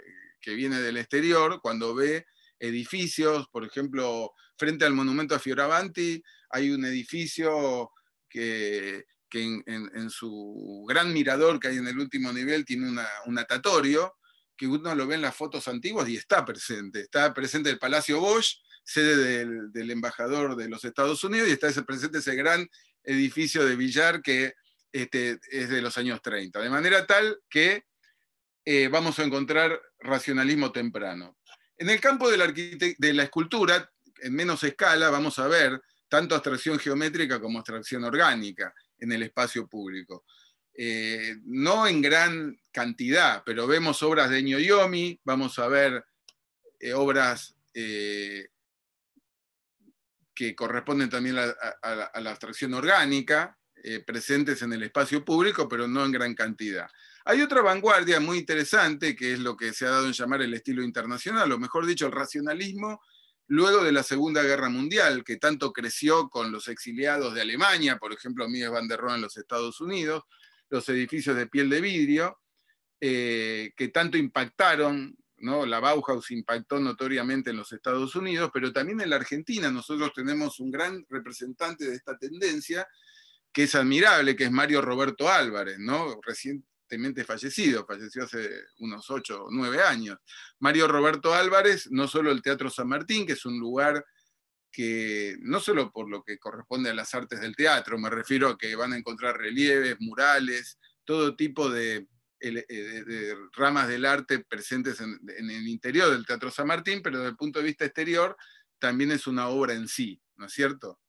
viene del exterior, cuando ve edificios, por ejemplo, frente al monumento a Fioravanti hay un edificio que, en, su gran mirador que hay en el último nivel tiene un atatorio que uno lo ve en las fotos antiguas y está presente. Está presente el Palacio Bosch, sede del, embajador de los Estados Unidos, y está presente ese gran edificio de Villar que este, es de los años 30. De manera tal que eh, vamos a encontrar racionalismo temprano. En el campo de la, de la escultura, en menos escala, vamos a ver tanto abstracción geométrica como abstracción orgánica en el espacio público. Eh, no en gran cantidad, pero vemos obras de Yomi, vamos a ver eh, obras eh, que corresponden también a, la abstracción orgánica, presentes en el espacio público, pero no en gran cantidad. Hay otra vanguardia muy interesante, que es lo que se ha dado en llamar el estilo internacional, o mejor dicho, el racionalismo luego de la Segunda Guerra Mundial, que tanto creció con los exiliados de Alemania, por ejemplo, Mies van der Rohe en los Estados Unidos, los edificios de piel de vidrio, eh, que tanto impactaron, ¿no? la Bauhaus impactó notoriamente en los Estados Unidos, pero también en la Argentina. Nosotros tenemos un gran representante de esta tendencia, que es admirable, que es Mario Roberto Álvarez, ¿no? recientemente fallecido, falleció hace unos ocho, o 9 años. Mario Roberto Álvarez, no solo el Teatro San Martín, que es un lugar que no solo por lo que corresponde a las artes del teatro, me refiero a que van a encontrar relieves, murales, todo tipo de, eh, ramas del arte presentes en, el interior del Teatro San Martín, pero desde el punto de vista exterior también es una obra en sí, ¿no es cierto?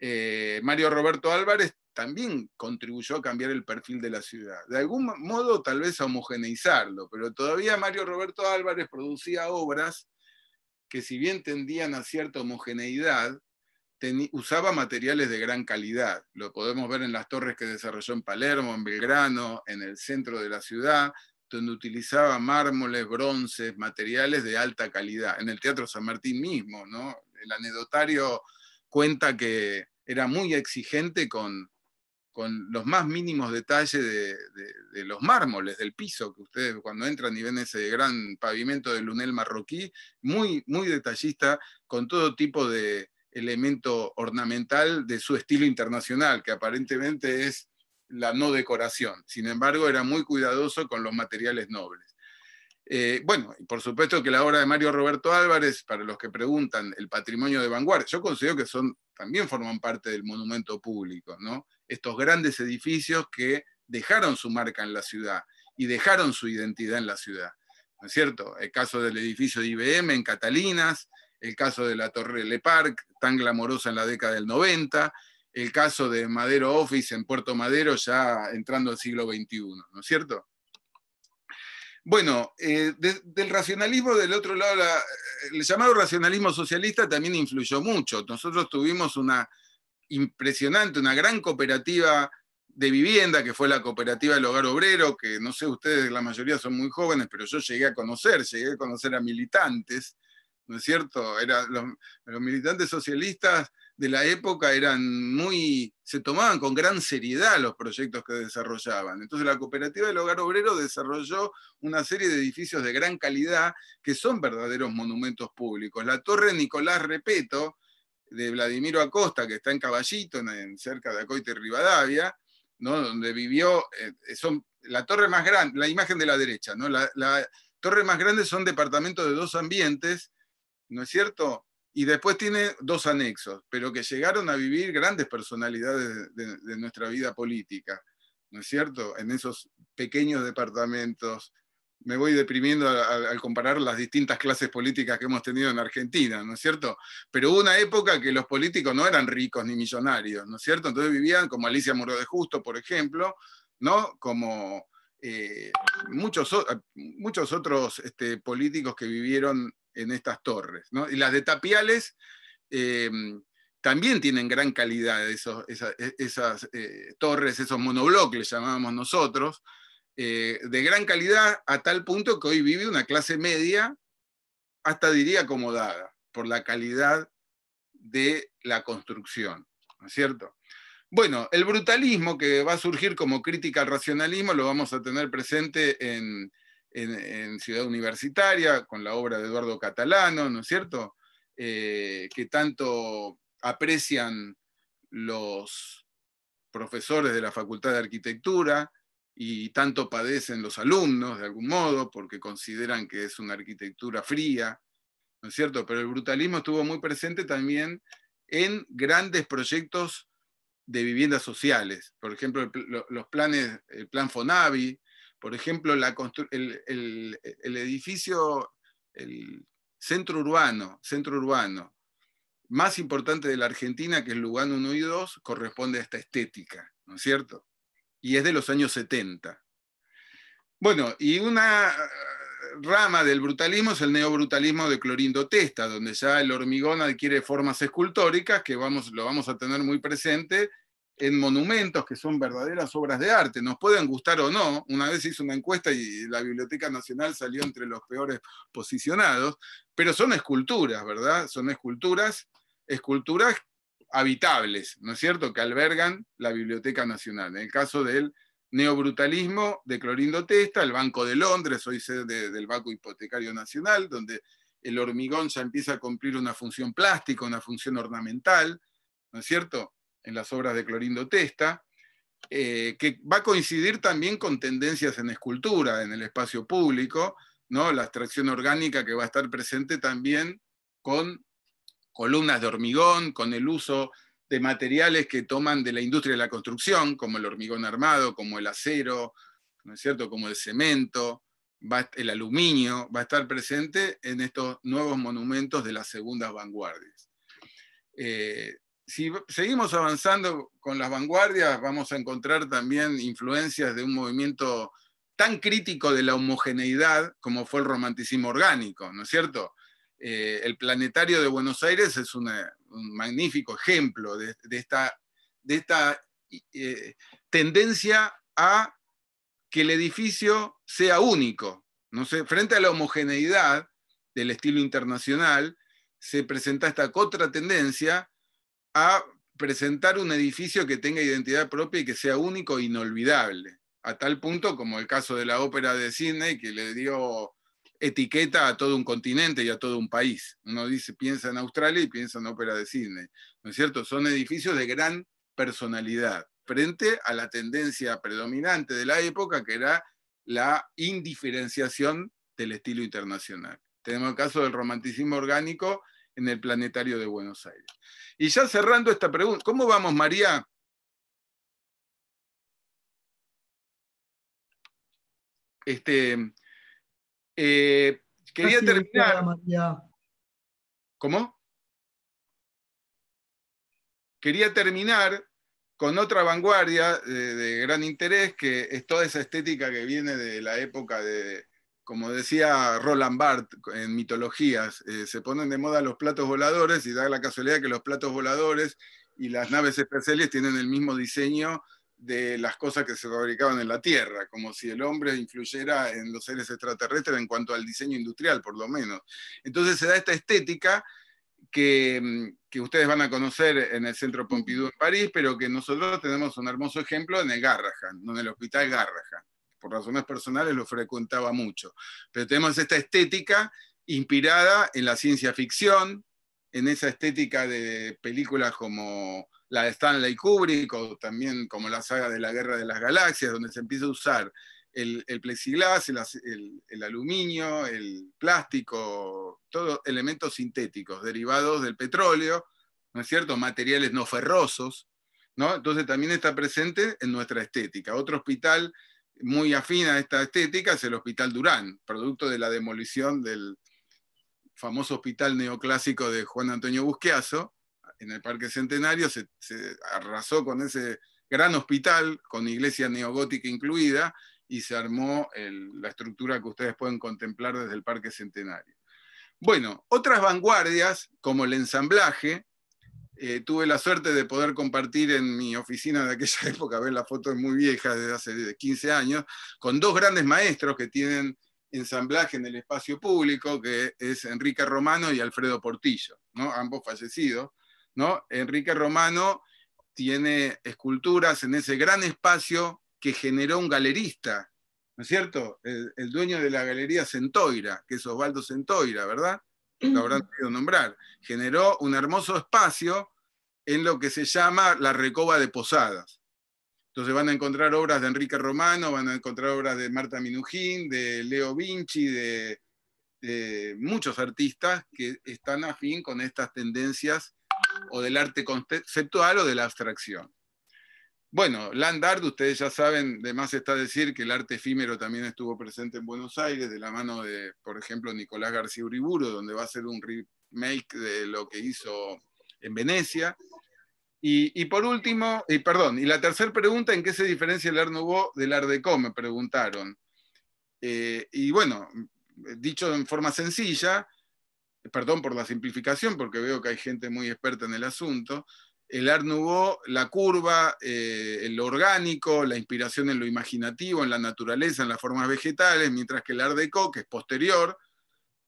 Eh, Mario Roberto Álvarez también contribuyó a cambiar el perfil de la ciudad. De algún modo, tal vez a homogeneizarlo, pero todavía Mario Roberto Álvarez producía obras que si bien tendían a cierta homogeneidad, usaba materiales de gran calidad. Lo podemos ver en las torres que desarrolló en Palermo, en Belgrano, en el centro de la ciudad, donde utilizaba mármoles, bronces, materiales de alta calidad. En el Teatro San Martín mismo, ¿no? El anedotario cuenta que era muy exigente con, con los más mínimos detalles de, los mármoles del piso, que ustedes cuando entran y ven ese gran pavimento de Lunel marroquí, muy, muy detallista, con todo tipo de elemento ornamental de su estilo internacional, que aparentemente es la no decoración. Sin embargo, era muy cuidadoso con los materiales nobles. Eh, bueno, y por supuesto que la obra de Mario Roberto Álvarez, para los que preguntan, el patrimonio de vanguardia, yo considero que son, también forman parte del monumento público, ¿no? estos grandes edificios que dejaron su marca en la ciudad y dejaron su identidad en la ciudad. ¿No es cierto? El caso del edificio de IBM en Catalinas, el caso de la Torre Le Parc, tan glamorosa en la década del 90, el caso de Madero Office en Puerto Madero ya entrando al siglo XXI, ¿no es cierto? Bueno, eh, del racionalismo del otro lado, el llamado racionalismo socialista también influyó mucho. Nosotros tuvimos una, impresionante, una gran cooperativa de vivienda, que fue la cooperativa del hogar obrero, que no sé, ustedes la mayoría son muy jóvenes, pero yo llegué a conocer, llegué a conocer a militantes, ¿no es cierto? los, los militantes socialistas de la época eran muy, se tomaban con gran seriedad los proyectos que desarrollaban. Entonces la cooperativa del hogar obrero desarrolló una serie de edificios de gran calidad que son verdaderos monumentos públicos. La torre Nicolás Repeto, de Vladimiro Acosta, que está en Caballito, en, cerca de Acoite Rivadavia, ¿no? donde vivió, eh, son la torre más grande, la imagen de la derecha, ¿no? la, torre más grande son departamentos de dos ambientes, ¿no es cierto? Y después tiene dos anexos, pero que llegaron a vivir grandes personalidades de, de nuestra vida política, ¿no es cierto? En esos pequeños departamentos me voy deprimiendo al, comparar las distintas clases políticas que hemos tenido en Argentina, ¿no es cierto? Pero hubo una época que los políticos no eran ricos ni millonarios, ¿no es cierto? Entonces vivían como Alicia Muro de Justo, por ejemplo, ¿no? Como eh, muchos, otros este, políticos que vivieron en estas torres, ¿no? Y las de Tapiales... Eh, también tienen gran calidad e, esas, eh, torres, esos monobloques, llamábamos nosotros, eh, de gran calidad a tal punto que hoy vive una clase media, hasta diría acomodada, por la calidad de la construcción, ¿no es cierto? Bueno, el brutalismo que va a surgir como crítica al racionalismo lo vamos a tener presente en, Ciudad Universitaria, con la obra de Eduardo Catalano, ¿no es cierto? Eh, que tanto aprecian los profesores de la Facultad de Arquitectura, y tanto padecen los alumnos de algún modo porque consideran que es una arquitectura fría, ¿no es cierto? Pero el brutalismo estuvo muy presente también en grandes proyectos de viviendas sociales, por ejemplo, los planes, el plan Fonavi, por ejemplo, la el, el, edificio, el centro urbano, centro urbano más importante de la Argentina, que es Lugano 1 y 2, corresponde a esta estética, ¿no es cierto? y es de los años 70. Bueno, y una eh, rama del brutalismo es el neobrutalismo de Clorindo Testa, donde ya el hormigón adquiere formas escultóricas que vamos, lo vamos a tener muy presente en monumentos que son verdaderas obras de arte, nos pueden gustar o no. Una vez hizo una encuesta y la Biblioteca Nacional salió entre los peores posicionados, pero son esculturas, ¿verdad? Son esculturas, esculturas habitables, ¿no es cierto?, que albergan la Biblioteca Nacional. En el caso del neobrutalismo de Clorindo Testa, el Banco de Londres, hoy sede del Banco Hipotecario Nacional, donde el hormigón ya empieza a cumplir una función plástica, una función ornamental, ¿no es cierto?, en las obras de Clorindo Testa, eh, que va a coincidir también con tendencias en escultura, en el espacio público, ¿no? la extracción orgánica que va a estar presente también con columnas de hormigón, con el uso de materiales que toman de la industria de la construcción, como el hormigón armado, como el acero, ¿no es cierto? como el cemento, el aluminio, va a estar presente en estos nuevos monumentos de las segundas vanguardias. Eh, si seguimos avanzando con las vanguardias, vamos a encontrar también influencias de un movimiento tan crítico de la homogeneidad como fue el romanticismo orgánico, ¿no es cierto? Eh, el Planetario de Buenos Aires es un magnífico ejemplo de, esta, de esta eh, tendencia a que el edificio sea único. No sé, frente a la homogeneidad del estilo internacional, se presenta esta contratendencia tendencia a presentar un edificio que tenga identidad propia y que sea único e inolvidable, a tal punto como el caso de la ópera de Sydney, que le dio etiqueta a todo un continente y a todo un país. Uno dice, piensa en Australia y piensa en ópera de Sydney, ¿no es cierto? Son edificios de gran personalidad, frente a la tendencia predominante de la época, que era la indiferenciación del estilo internacional. Tenemos el caso del romanticismo orgánico en el planetario de Buenos Aires. Y ya cerrando esta pregunta, ¿cómo vamos, María? Este, eh, quería terminar. ¿Cómo? Quería terminar con otra vanguardia eh, de, gran interés, que es toda esa estética que viene de la época de, como decía Roland Barthes en mitologías, eh, se ponen de moda los platos voladores y da la casualidad que los platos voladores y las naves especiales tienen el mismo diseño de las cosas que se fabricaban en la Tierra, como si el hombre influyera en los seres extraterrestres en cuanto al diseño industrial, por lo menos. Entonces se da esta estética que, mm, ustedes van a conocer en el Centro Pompidou en París, pero que nosotros tenemos un hermoso ejemplo en el Garrahan, en el Hospital Garrahan. Por razones personales lo frecuentaba mucho. Pero tenemos esta estética inspirada en la ciencia ficción, en esa estética de películas como la de Stanley Kubrick, o también como la saga de la Guerra de las Galaxias, donde se empieza a usar el, el el, aluminio, el plástico, todos elementos sintéticos derivados del petróleo, ¿no es cierto? Materiales no ferrosos, ¿no? Entonces también está presente en nuestra estética. Otro hospital muy afín a esta estética es el Hospital Durán, producto de la demolición del famoso hospital neoclásico de Juan Antonio Busqueazo, en el Parque Centenario, se, arrasó con ese gran hospital, con iglesia neogótica incluida, y se armó la estructura que ustedes pueden contemplar desde el Parque Centenario. Bueno, otras vanguardias, como el ensamblaje, eh, tuve la suerte de poder compartir en mi oficina de aquella [LAUGHS] época, ver la foto es muy vieja, desde hace 15 años, con dos grandes maestros que tienen ensamblaje en el espacio público, que es Enrique Romano y Alfredo Portillo, ambos fallecidos. Enrique Romano tiene esculturas en ese gran espacio que generó un galerista, ¿no es cierto? El, dueño de la galería Centoira, que es Osvaldo Centoira, ¿verdad? Lo habrán podido nombrar. Generó un hermoso espacio en lo que se llama la Recoba de Posadas. Entonces van a encontrar obras de Enrique Romano, van a encontrar obras de Marta Minujín, de Leo Vinci, de muchos artistas que están afín con estas tendencias o del arte conceptual o de la abstracción. Bueno, Land Art, ustedes ya saben, además más está decir que el arte efímero también estuvo presente en Buenos Aires, de la mano de, por ejemplo, Nicolás García Uriburo, donde va a ser un remake de lo que hizo en Venecia. Y, por último, y perdón, y la tercera pregunta, ¿en qué se diferencia el Art Nouveau del Art Deco? Me preguntaron. Eh, y bueno, dicho en forma sencilla, perdón por la simplificación, porque veo que hay gente muy experta en el asunto, el Art Nouveau, la curva, eh, el orgánico, la inspiración en lo imaginativo, en la naturaleza, en las formas vegetales, mientras que el Art Deco, que es posterior,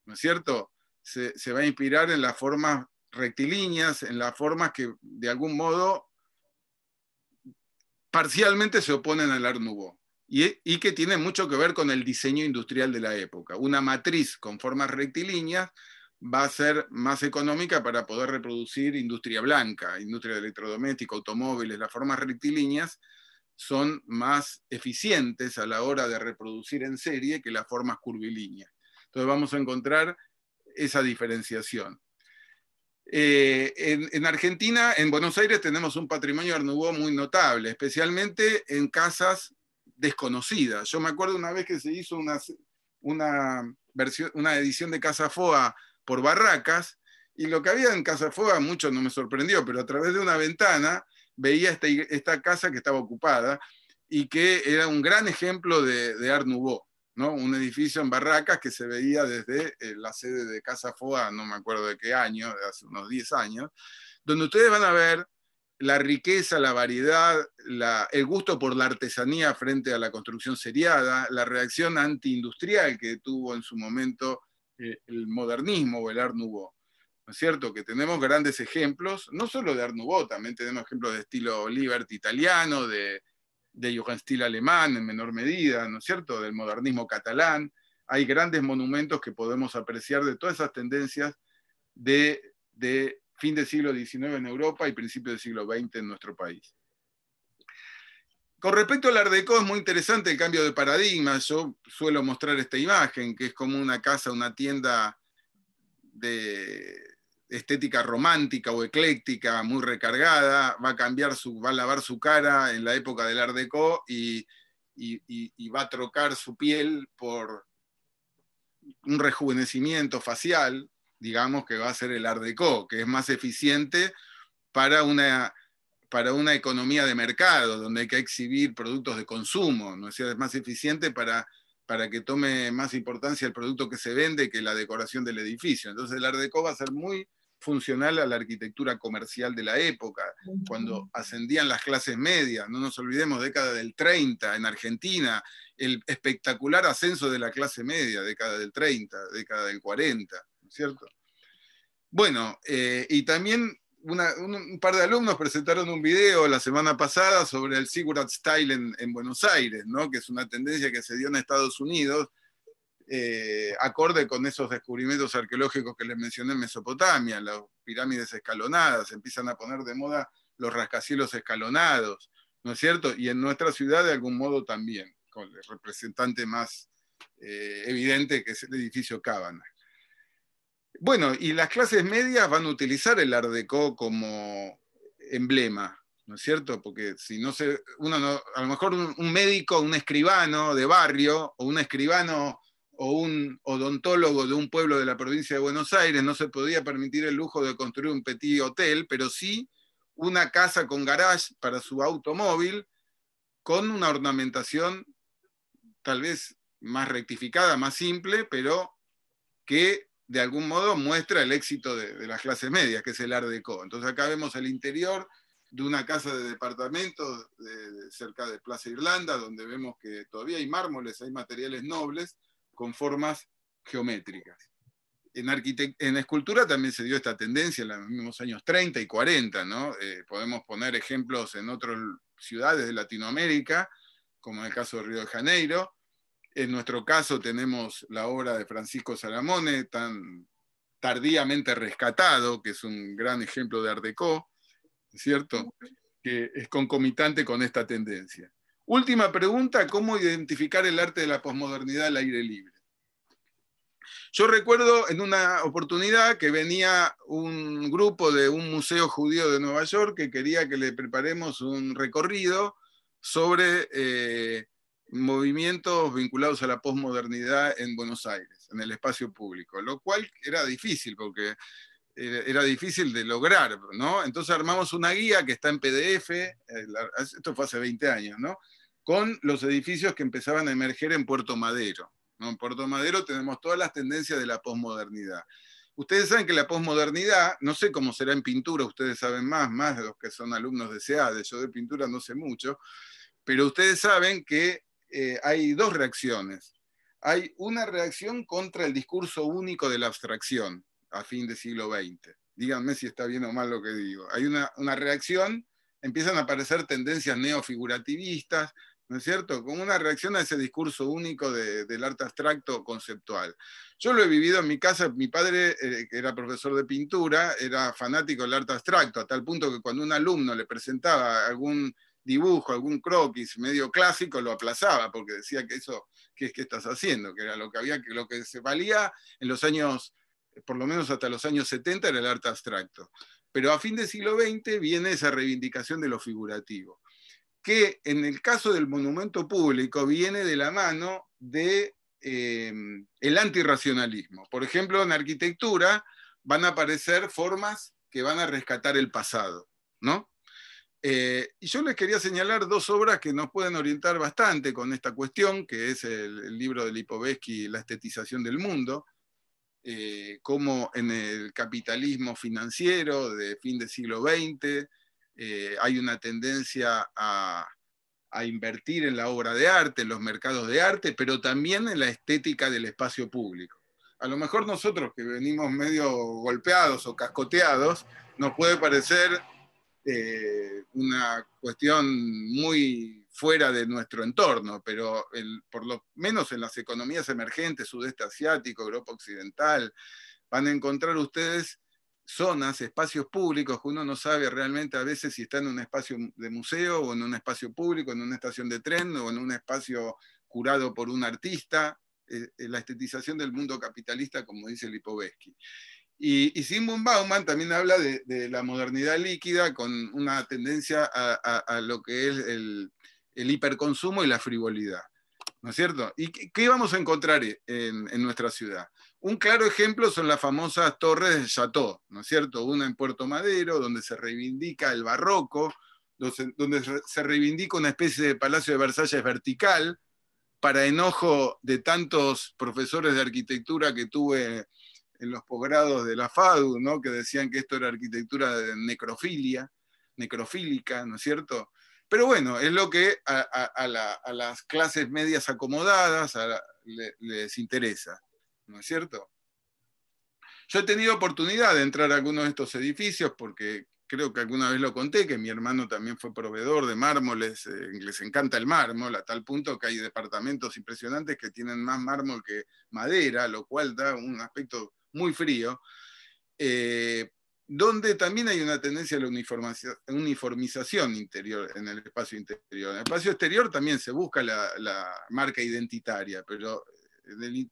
¿no es cierto?, se, va a inspirar en las formas rectilíneas, en las formas que de algún modo parcialmente se oponen al Art Nouveau y, y que tiene mucho que ver con el diseño industrial de la época, una matriz con formas rectilíneas va a ser más económica para poder reproducir industria blanca, industria de electrodoméstico, automóviles, las formas rectilíneas son más eficientes a la hora de reproducir en serie que las formas curvilíneas. Entonces vamos a encontrar esa diferenciación. Eh, en, Argentina, en Buenos Aires, tenemos un patrimonio Art muy notable, especialmente en casas desconocidas. Yo me acuerdo una vez que se hizo una, una, una edición de Casa Foa por barracas, y lo que había en Casa Foga mucho no me sorprendió, pero a través de una ventana veía esta, casa que estaba ocupada y que era un gran ejemplo de, de Art Nouveau, ¿no? un edificio en barracas que se veía desde eh, la sede de Casa Foa, no me acuerdo de qué año, hace unos 10 años, donde ustedes van a ver la riqueza, la variedad, la, el gusto por la artesanía frente a la construcción seriada, la reacción antiindustrial que tuvo en su momento eh, el modernismo o el Art ¿No es cierto? Que tenemos grandes ejemplos, no solo de Art Nouveau, también tenemos ejemplos de estilo Liberty italiano, de, de Jugendstil alemán en menor medida, ¿no es cierto? Del modernismo catalán. Hay grandes monumentos que podemos apreciar de todas esas tendencias de, de fin de siglo XIX en Europa y principio del siglo XX en nuestro país. Con respecto al Art Deco, es muy interesante el cambio de paradigma. Yo suelo mostrar esta imagen, que es como una casa, una tienda de estética romántica o ecléctica, muy recargada, va a cambiar su, va a lavar su cara en la época del Art Deco y, y, va a trocar su piel por un rejuvenecimiento facial, digamos que va a ser el Art Deco, que es más eficiente para una para una economía de mercado, donde hay que exhibir productos de consumo, ¿no es más eficiente para, para que tome más importancia el producto que se vende que la decoración del edificio. Entonces el Art va a ser muy funcional a la arquitectura comercial de la época, cuando ascendían las clases medias, no nos olvidemos, década del 30 en Argentina, el espectacular ascenso de la clase media, década del 30, década del 40, cierto? Bueno, eh, y también un, par de alumnos presentaron un video la semana pasada sobre el Sigurd Style en, Buenos Aires, ¿no? que es una tendencia que se dio en Estados Unidos, eh, acorde con esos descubrimientos arqueológicos que les mencioné en Mesopotamia, las pirámides escalonadas, empiezan a poner de moda los rascacielos escalonados, ¿no es cierto? Y en nuestra ciudad de algún modo también, con el representante más eh, evidente que es el edificio Cábana. Bueno, y las clases medias van a utilizar el Art Deco como emblema, ¿no es cierto? Porque si no se, uno a lo mejor un, médico, un escribano de barrio, o un escribano o un odontólogo de un pueblo de la provincia de Buenos Aires no se podía permitir el lujo de construir un petit hotel, pero sí una casa con garage para su automóvil, con una ornamentación tal vez más rectificada, más simple, pero que de algún modo muestra el éxito de, las clases medias, que es el Art Deco. Entonces acá vemos el interior de una casa de departamento cerca de Plaza Irlanda, donde vemos que todavía hay mármoles, hay materiales nobles con formas geométricas. En, en escultura también se dio esta tendencia en los mismos años 30 y 40, ¿no? Eh, podemos poner ejemplos en otras ciudades de Latinoamérica, como en el caso de Río de Janeiro, en nuestro caso tenemos la obra de Francisco Salamone, tan tardíamente rescatado, que es un gran ejemplo de Art Deco, ¿cierto? Que es concomitante con esta tendencia. Última pregunta, ¿cómo identificar el arte de la posmodernidad al aire libre? Yo recuerdo en una oportunidad que venía un grupo de un museo judío de Nueva York que quería que le preparemos un recorrido sobre eh, movimientos vinculados a la posmodernidad en Buenos Aires, en el espacio público, lo cual era difícil porque era difícil de lograr, ¿no? Entonces armamos una guía que está en PDF, eh, esto fue hace 20 años, ¿no? Con los edificios que empezaban a emerger en Puerto Madero. ¿no? En Puerto Madero tenemos todas las tendencias de la posmodernidad. Ustedes saben que la posmodernidad, no sé cómo será en pintura, ustedes saben más, más de los que son alumnos de de e, yo de pintura no sé mucho, pero ustedes saben que eh, hay dos reacciones. Hay una reacción contra el discurso único de la abstracción a fin del siglo XX. Díganme si está bien o mal lo que digo. Hay una, reacción, empiezan a aparecer tendencias neofigurativistas, ¿no es cierto? Con una reacción a ese discurso único del arte abstracto conceptual. Yo lo he vivido en mi casa, mi padre, eh, que era profesor de pintura, era fanático del arte abstracto, a tal punto que cuando un alumno le presentaba algún dibujo, algún croquis medio clásico, lo aplazaba, porque decía que eso, ¿qué es que estás haciendo? Que era lo que había, que lo que se valía en los años, por lo menos hasta los años 70, era el arte abstracto. Pero a fin del siglo XX viene esa reivindicación de lo figurativo, que en el caso del monumento público viene de la mano de eh, el antirracionalismo. Por ejemplo, en arquitectura van a aparecer formas que van a rescatar el pasado, ¿no? Eh, y yo les quería señalar dos obras que nos pueden orientar bastante con esta cuestión, que es el, libro de Lipovetsky, La estetización del mundo, eh, como en el capitalismo financiero de fin del siglo XX eh, hay una tendencia a, a invertir en la obra de arte, en los mercados de arte, pero también en la estética del espacio público. A lo mejor nosotros que venimos medio golpeados o cascoteados, nos puede parecer eh, una cuestión muy fuera de nuestro entorno, pero por lo menos en las economías emergentes, sudeste asiático, Europa occidental, van a encontrar ustedes zonas, espacios públicos, que uno no sabe realmente a veces si está en un espacio de museo o en un espacio público, en una estación de tren o en un espacio curado por un artista, eh, eh, la estetización del mundo capitalista, como dice Lipovetsky. Y, y Bauman también habla de, la modernidad líquida con una tendencia a, lo que es el, hiperconsumo y la frivolidad. ¿No es cierto? ¿Y qué, íbamos vamos a encontrar e, en, en, nuestra ciudad? Un claro ejemplo son las famosas torres de Chateau, ¿no es cierto? Una en Puerto Madero, donde se reivindica el barroco, donde se reivindica una especie de palacio de Versalles vertical, para enojo de tantos profesores de arquitectura que tuve en los posgrados de la FADU, ¿no? que decían que esto era arquitectura de necrofilia, necrofílica, ¿no es cierto? Pero bueno, es lo que a, las clases medias acomodadas les interesa, ¿no es cierto? Yo he tenido oportunidad de entrar a algunos de estos edificios porque creo que alguna vez lo conté, que mi hermano también fue proveedor de mármoles, eh, les encanta el mármol, a tal punto que hay departamentos impresionantes que tienen más mármol que madera, lo cual da un aspecto muy frío, eh, donde también hay una tendencia a la uniformización interior en el espacio interior. En el espacio exterior también se busca la, marca identitaria, pero eh, eh,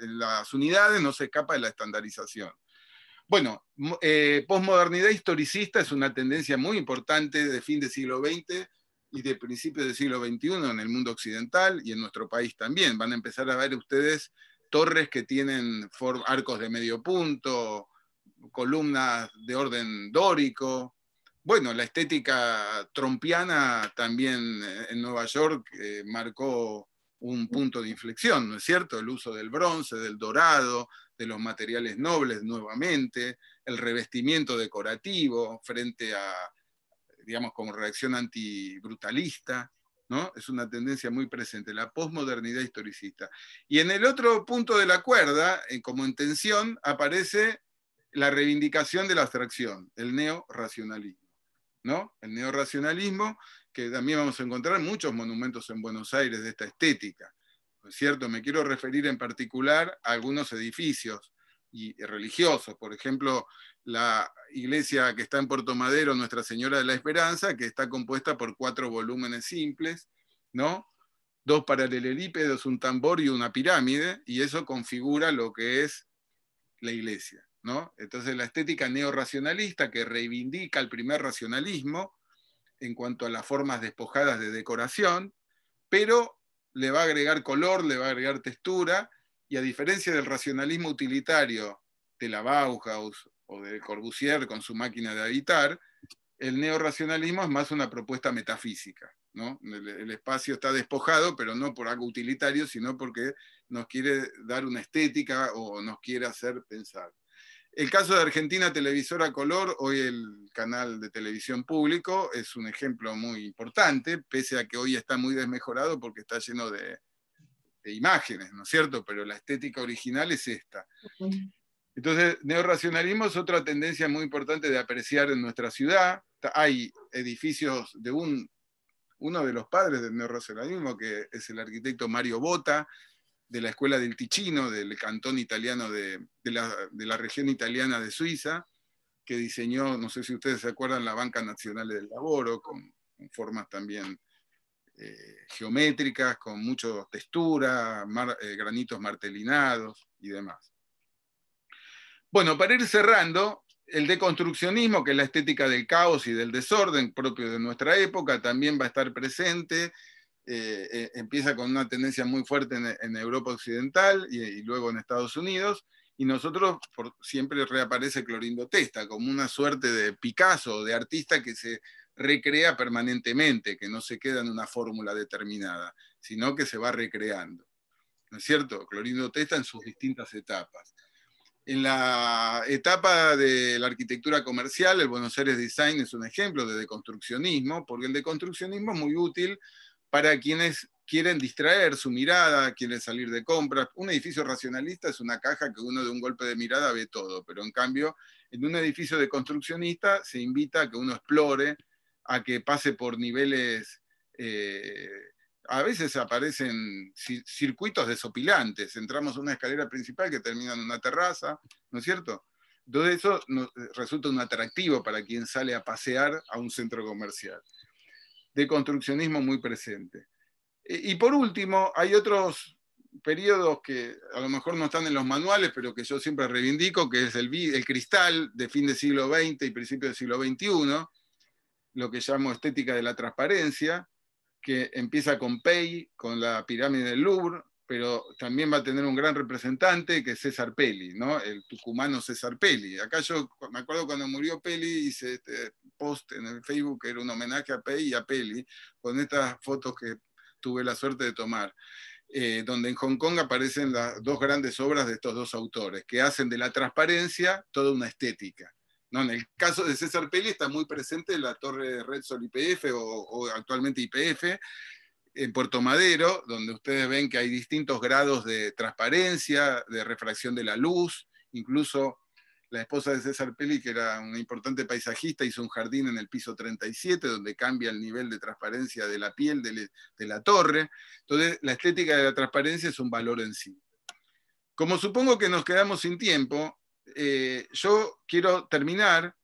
en, las unidades no se escapa de la estandarización. Bueno, postmodernidad posmodernidad historicista es una tendencia muy importante de fin de siglo XX y de principios del siglo XXI en el mundo occidental y en nuestro país también. Van a empezar a ver ustedes torres que tienen arcos de medio punto, columnas de orden dórico. Bueno, la estética trompiana también eh, en Nueva York eh, marcó un punto de inflexión, ¿no es cierto? El uso del bronce, del dorado, de los materiales nobles nuevamente, el revestimiento decorativo frente a, digamos, como reacción antibrutalista. Es una tendencia muy presente, la posmodernidad historicista. Y en el otro punto de la cuerda, eh, como intención, aparece la reivindicación de la abstracción, el neorracionalismo, ¿no? El neorracionalismo, que también vamos a encontrar muchos monumentos en Buenos Aires de esta estética, cierto? Me quiero referir en particular a algunos edificios y religiosos. Por ejemplo, la iglesia que está en Puerto Madero, Nuestra Señora de la Esperanza, que está compuesta por cuatro volúmenes simples, ¿no? Dos paralelípedos, un tambor y una pirámide, y eso configura lo que es la iglesia, ¿no? Entonces la estética neorracionalista que reivindica el primer racionalismo en cuanto a las formas despojadas de decoración, pero le va a agregar color, le va a agregar textura, y a diferencia del racionalismo utilitario de la Bauhaus o de Corbusier con su máquina de habitar, el neoracionalismo es más una propuesta metafísica. ¿no? El, el, espacio está despojado, pero no por algo utilitario, sino porque nos quiere dar una estética o nos quiere hacer pensar. El caso de Argentina Televisora Color, hoy el canal de televisión público, es un ejemplo muy importante, pese a que hoy está muy desmejorado porque está lleno de, de imágenes, ¿no es cierto? Pero la estética original es esta. Entonces, neorracionalismo es otra tendencia muy importante de apreciar en nuestra ciudad. Hay edificios de un, uno de los padres del neorracionalismo, que es el arquitecto Mario bota de la escuela del Ticino, del cantón italiano de, la, región italiana de Suiza, que diseñó, no sé si ustedes se acuerdan, la Banca Nacional del Laboro, con formas también eh, geométricas, con mucha textura, eh, granitos martelinados y demás. Bueno, para ir cerrando, el deconstruccionismo, que es la estética del caos y del desorden propio de nuestra época, también va a estar presente. Eh, empieza con una tendencia muy fuerte en, Europa Occidental y, luego en Estados Unidos. Y nosotros siempre reaparece Clorindo Testa como una suerte de Picasso, de artista que se recrea permanentemente, que no se queda en una fórmula determinada, sino que se va recreando. ¿No es cierto? Clorindo Testa en sus distintas etapas. En la etapa de la arquitectura comercial, el Buenos Aires Design es un ejemplo de deconstruccionismo, porque el deconstruccionismo es muy útil para quienes quieren distraer su mirada, quieren salir de compras. Un edificio racionalista es una caja que uno de un golpe de mirada ve todo, pero en cambio, en un edificio deconstruccionista se invita a que uno explore, a que pase por niveles, eh, a veces aparecen circuitos desopilantes, entramos a una escalera principal que termina en una terraza, ¿no es cierto? Entonces eso eh, resulta un atractivo para quien sale a pasear a un centro comercial. De construccionismo muy presente. E, y, por último, hay otros periodos que a lo mejor no están en los manuales, pero que yo siempre reivindico, que es el, el cristal de fin del siglo XX y principio del siglo XXI, lo que llamo estética de la transparencia, que empieza con Pei, con la pirámide del Louvre, pero también va a tener un gran representante que es César Peli, ¿no? el tucumano César Peli. Acá yo me acuerdo cuando murió Peli hice este post en el Facebook que era un homenaje a Pei y a Peli, con estas fotos que tuve la suerte de tomar. Eh, donde en Hong Kong aparecen las dos grandes obras de estos dos autores, que hacen de la transparencia toda una estética. No, en el caso de César Pelli está muy presente la torre de Red Sol IPF o, actualmente IPF en Puerto Madero, donde ustedes ven que hay distintos grados de transparencia, de refracción de la luz, incluso la esposa de César Pelli, que era un importante paisajista, hizo un jardín en el piso 37, donde cambia el nivel de transparencia de la piel de, de, la torre. Entonces, la estética de la transparencia es un valor en sí. Como supongo que nos quedamos sin tiempo, eh, yo quiero terminar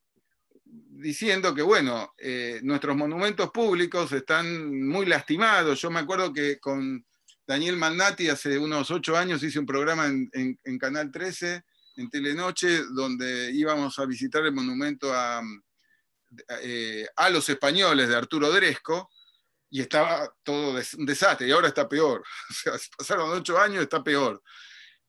diciendo que, bueno, eh, nuestros monumentos públicos están muy lastimados. Yo me acuerdo que con Daniel Malnati hace unos ocho años hice un programa en, Canal 13, en Telenoche, donde íbamos a visitar el monumento a, eh, los españoles de Arturo Dresco, y estaba todo un desastre, y ahora está peor. [LAUGHS] O pasaron ocho años, y está peor.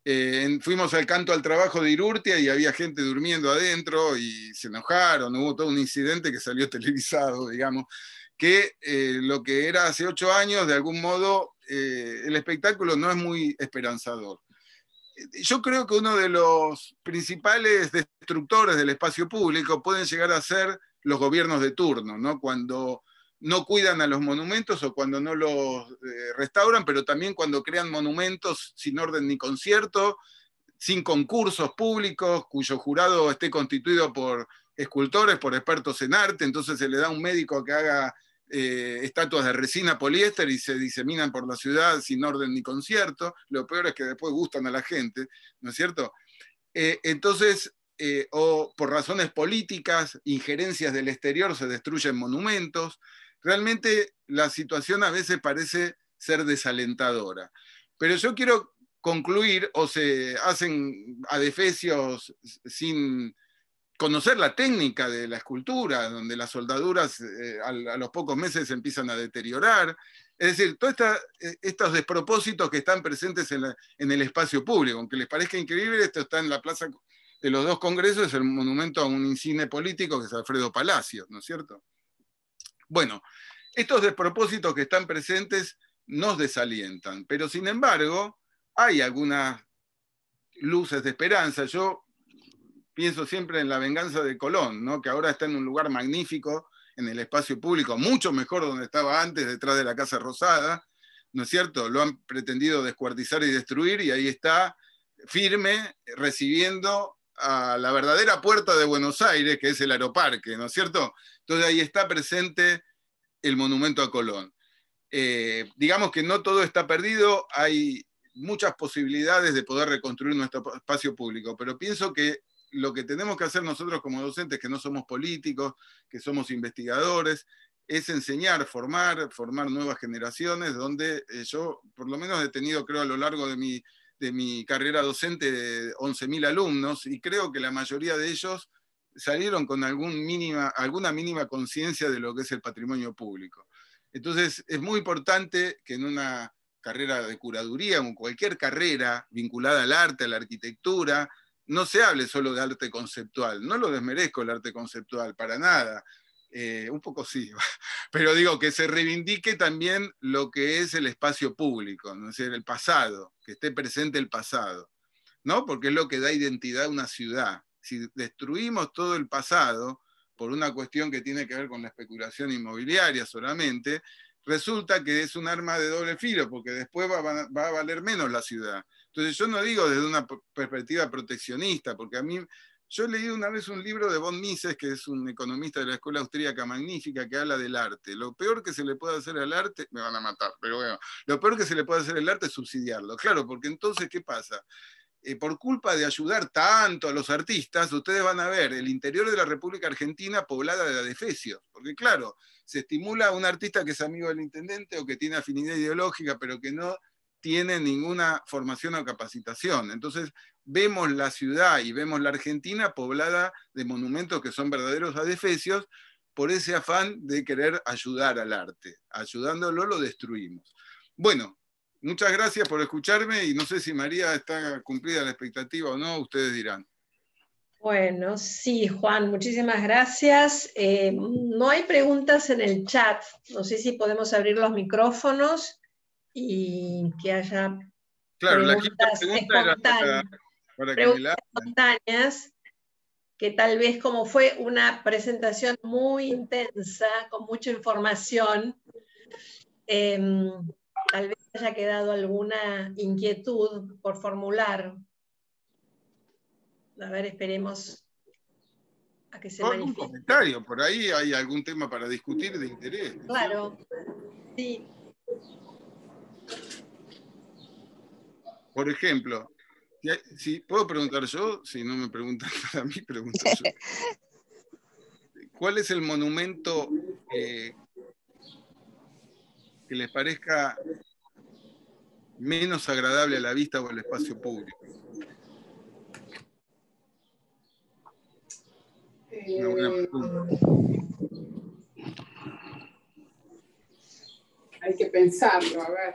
Eh, fuimos al canto al trabajo de Irurtia y había gente durmiendo adentro y se enojaron, hubo todo un incidente que salió [LAUGHS] televisado, digamos, que eh, lo que era hace ocho años, de algún modo, eh, el espectáculo no es muy esperanzador. Yo creo que uno de los principales destructores del espacio público pueden llegar a ser los gobiernos de turno, ¿no? Cuando no cuidan a los monumentos o cuando no los eh, restauran, pero también cuando crean monumentos sin orden ni concierto, sin concursos públicos, cuyo jurado esté constituido por escultores, por expertos en arte, entonces se le da a un médico que haga eh, estatuas de resina poliéster y se diseminan por la ciudad sin orden ni concierto, lo peor es que después gustan a la gente, ¿no es cierto? Eh, entonces, o por razones políticas, injerencias del exterior, se destruyen monumentos, realmente la situación a veces parece ser desalentadora. Pero yo quiero concluir o se hacen adefesios sin conocer la técnica de la escultura, donde las soldaduras eh, a, los pocos meses empiezan a deteriorar. Es decir, todos eh, estos despropósitos que están presentes en, el espacio público, aunque les parezca increíble, esto está en la plaza de los dos congresos, es el monumento a un incine político que es Alfredo Palacios, ¿no es cierto? Bueno, estos despropósitos que están presentes nos desalientan, pero sin embargo hay algunas luces de esperanza. Yo pienso siempre en la venganza de Colón, ¿no? que ahora está en un lugar magnífico, en el espacio público, mucho mejor donde estaba antes, detrás de la Casa Rosada, ¿no es cierto? Lo han pretendido descuartizar y destruir y ahí está firme recibiendo a la verdadera puerta de Buenos Aires, que es el aeroparque, ¿no es cierto? Entonces ahí está presente el monumento a Colón. Eh, digamos que no todo está perdido, hay muchas posibilidades de poder reconstruir nuestro espacio público, pero pienso que lo que tenemos que hacer nosotros como docentes, que no somos políticos, que somos investigadores, es enseñar, formar, formar nuevas generaciones, donde eh, yo por lo menos he tenido, creo, a lo largo de mi, de mi carrera docente 11.000 alumnos y creo que la mayoría de ellos salieron con alguna mínima conciencia de lo que es el patrimonio público. Entonces, es muy importante que en una carrera de curaduría o en cualquier carrera vinculada al arte, a la arquitectura, no se hable solo de arte conceptual. No lo desmerezco el arte conceptual, para nada. Eh, un poco sí, [LAUGHS] pero digo que se reivindique también lo que es el espacio público, ¿no? es decir, el pasado, que esté presente el pasado, ¿no? porque es lo que da identidad a una ciudad si destruimos todo el pasado por una cuestión que tiene que ver con la especulación inmobiliaria solamente, resulta que es un arma de doble filo, porque después va a, valer menos la ciudad. Entonces yo no digo desde una perspectiva proteccionista, porque a mí yo he leído una vez un libro de von Mises, que es un economista de la escuela austríaca magnífica, que habla del arte. Lo peor que se le puede hacer al arte, me van a matar, pero bueno, lo peor que se le puede hacer al arte es subsidiarlo. Claro, porque entonces, ¿qué pasa? Eh, por culpa de ayudar tanto a los artistas, ustedes van a ver el interior de la República Argentina poblada de adefesios, porque claro, se estimula a un artista que es amigo del intendente o que tiene afinidad ideológica, pero que no tiene ninguna formación o capacitación. Entonces vemos la ciudad y vemos la Argentina poblada de monumentos que son verdaderos adefesios por ese afán de querer ayudar al arte. Ayudándolo lo destruimos. Bueno, Muchas gracias por escucharme y no sé si María está cumplida la expectativa o no, ustedes dirán. Bueno, sí, Juan, muchísimas gracias. Eh, no hay preguntas en el chat. No sé si podemos abrir los micrófonos y que haya claro, preguntas la pregunta espontáneas, que tal vez como fue una presentación muy intensa, con mucha información, em, tal vez haya quedado alguna inquietud por formular. A ver, esperemos a que se manifieste. Un comentario, por ahí hay algún tema para discutir de interés. Claro, sí. Por ejemplo, si puedo preguntar yo, si no me preguntan [LAUGHS] para mí, pregunto yo. [LAUGHS] ¿Cuál es el monumento eh, que les parezca menos agradable a la vista o al espacio público. Eh, hay que pensarlo, a ver.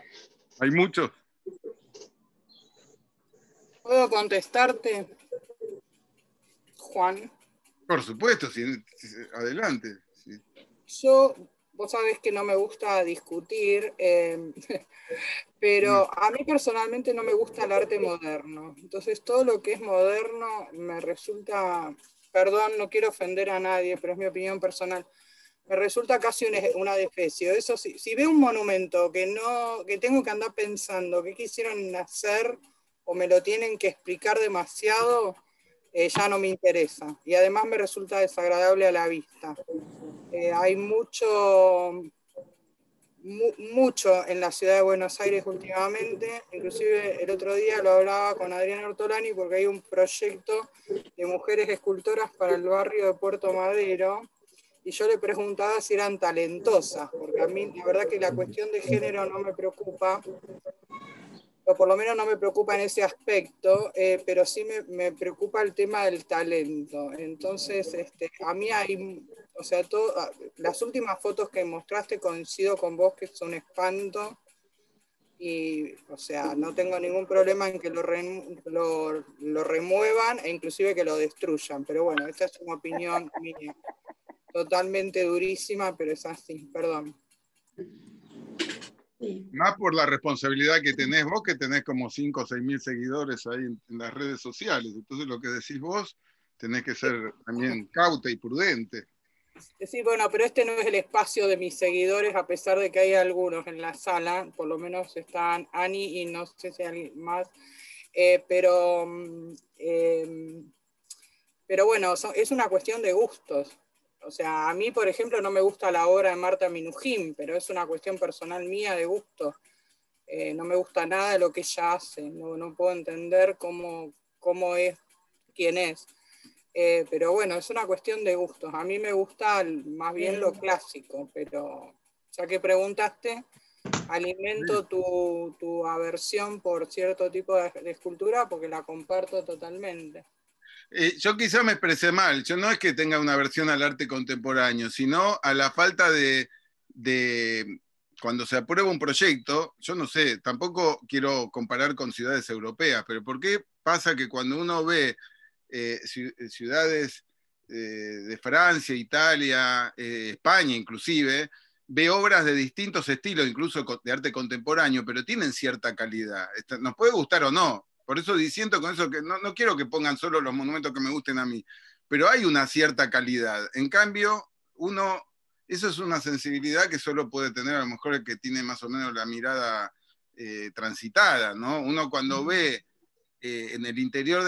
Hay muchos. ¿Puedo contestarte, Juan? Por supuesto, adelante. Yo vos sabés que no me gusta discutir, em, [LAUGHS] pero mm. a mí personalmente no me gusta el arte moderno. Entonces todo lo que es moderno me resulta, perdón, no quiero ofender a nadie, pero es mi opinión personal, me resulta casi una, una Eso si veo un monumento que, no, que tengo que andar pensando qué quisieron hacer o me lo tienen que explicar demasiado, eh, ya no me interesa. Y además me resulta desagradable a la vista. Eh, hay mucho, mucho en la ciudad de Buenos Aires últimamente. Inclusive el otro día lo hablaba con Adriana Ortolani porque hay un proyecto de mujeres escultoras para el barrio de Puerto Madero. Y yo le preguntaba si eran talentosas, porque a mí la verdad que la cuestión de género no me preocupa, o por lo menos no me preocupa en ese aspecto, eh, pero sí me, preocupa el tema del talento. Entonces, este, a mí hay, o sea, las últimas fotos que mostraste coincido con vos, que es un espanto, y, o sea, no tengo ningún problema en que lo, lo, remuevan e inclusive que lo destruyan, pero bueno, esta es una opinión totalmente durísima, pero es así, perdón. Más por la responsabilidad que tenés vos, que tenés como 5 o 6 mil seguidores ahí en, las redes sociales. Entonces lo que decís vos, tenés que ser también cauta y prudente. Sí, bueno, pero este no es el espacio de mis seguidores, a pesar de que hay algunos en la sala, por lo menos están Ani y no sé si hay más, eh, pero, mm, eh, pero bueno, es una cuestión de gustos. O sea, a mí, por ejemplo, no me gusta la obra de Marta Minujín, pero es una cuestión personal mía de gusto. Eh, no me gusta nada de lo que ella hace, no, puedo entender cómo, es, quién es. Eh, pero bueno, es una cuestión de gustos. A mí me gusta más bien lo clásico, pero ya que preguntaste, alimento tu, aversión por cierto tipo de escultura porque la comparto totalmente. Eh, yo quizá me expresé mal, yo no es que tenga una versión al arte contemporáneo, sino a la falta de, cuando se aprueba un proyecto, yo no sé, tampoco quiero comparar con ciudades europeas, pero ¿por qué pasa que cuando uno ve eh, ciudades eh, de Francia, Italia, España inclusive, ve obras de distintos estilos, incluso de arte contemporáneo, pero tienen cierta calidad? Nos puede gustar o no, por eso diciendo con eso que no, quiero que pongan solo los monumentos que me gusten a mí, pero hay una cierta calidad. En cambio, uno, eso es una sensibilidad que solo puede tener a lo mejor el que tiene más o menos la mirada eh, transitada, ¿no? Uno cuando ve eh, en el interior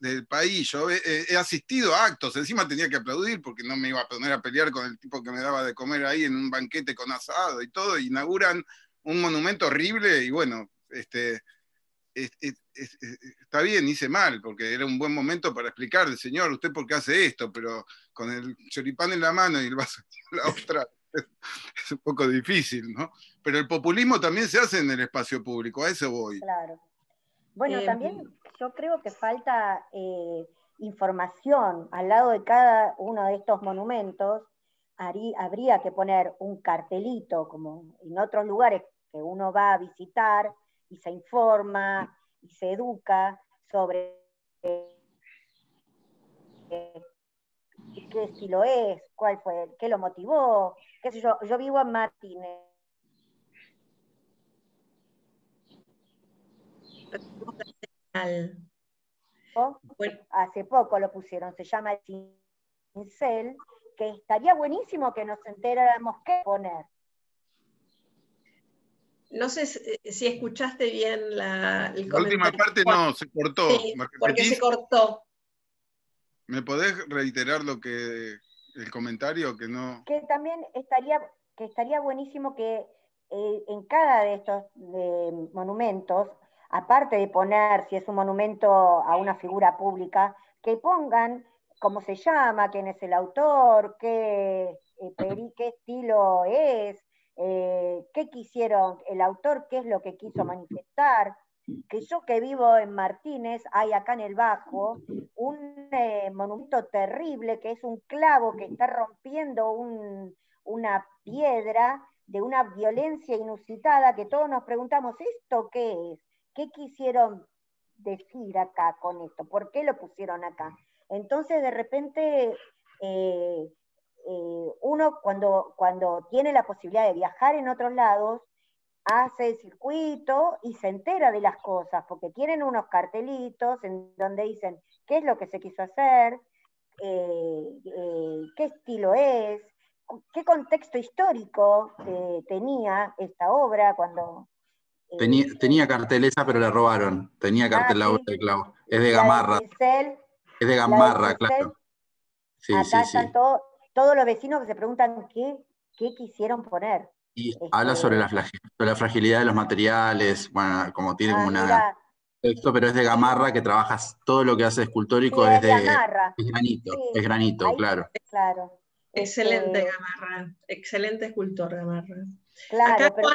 del país, yo eh, he, asistido a actos, encima tenía que aplaudir porque no me iba a poner a pelear con el tipo que me daba de comer ahí en un banquete con asado y todo, e inauguran un monumento horrible y bueno, este, este, está bien, hice mal, porque era un buen momento para explicarle, señor, usted por qué hace esto, pero con el choripán en la mano y el vaso [LAUGHS] en la otra, es un poco difícil, ¿no? Pero el populismo también se hace en el espacio público, a eso voy. Claro. Bueno, eh, también mm. yo creo que falta eh, información al lado de cada uno de estos monumentos. habría que poner un cartelito, como en otros lugares que uno va a visitar y se informa se educa sobre eh, qué estilo es, cuál fue, qué lo motivó, qué sé yo. Yo vivo en Martínez. Hace poco lo pusieron, se llama el cincel, que estaría buenísimo que nos enteráramos qué poner. No sé si escuchaste bien la, el la última parte, no, se cortó. porque se cortó. ¿Me podés reiterar lo que el comentario que no? Que también estaría, que estaría buenísimo que eh, en cada de estos monumentos, aparte de poner si es un monumento a una figura pública, que pongan cómo se llama, quién es el autor, qué, eh, qué estilo es, eh, qué quisieron el autor, qué es lo que quiso manifestar, que yo que vivo en Martínez, hay acá en el Bajo un eh, monumento terrible que es un clavo que está rompiendo una piedra de una violencia inusitada que todos nos preguntamos, ¿esto qué es? ¿Qué quisieron decir acá con esto? ¿Por qué lo pusieron acá? Entonces de repente eh, eh, uno cuando, cuando tiene la posibilidad de viajar en otros lados, hace el circuito y se entera de las cosas, porque tienen unos cartelitos en donde dicen qué es lo que se quiso hacer, eh, eh, qué estilo es, qué contexto histórico tenía esta obra cuando... Tenía, tenía, pero la robaron. Tenía ah, cartel Es de Gamarra. es de Gamarra, claro. Sí, todos los vecinos que se preguntan qué, quisieron poner. Y este, habla sobre la, fragilidad de los materiales, bueno, como tiene ah, como una esto, pero es de Gamarra que trabajas todo lo que hace escultórico es, de, es granito, es granito, claro. claro. Excelente este, Gamarra, excelente escultor Gamarra. Claro, pero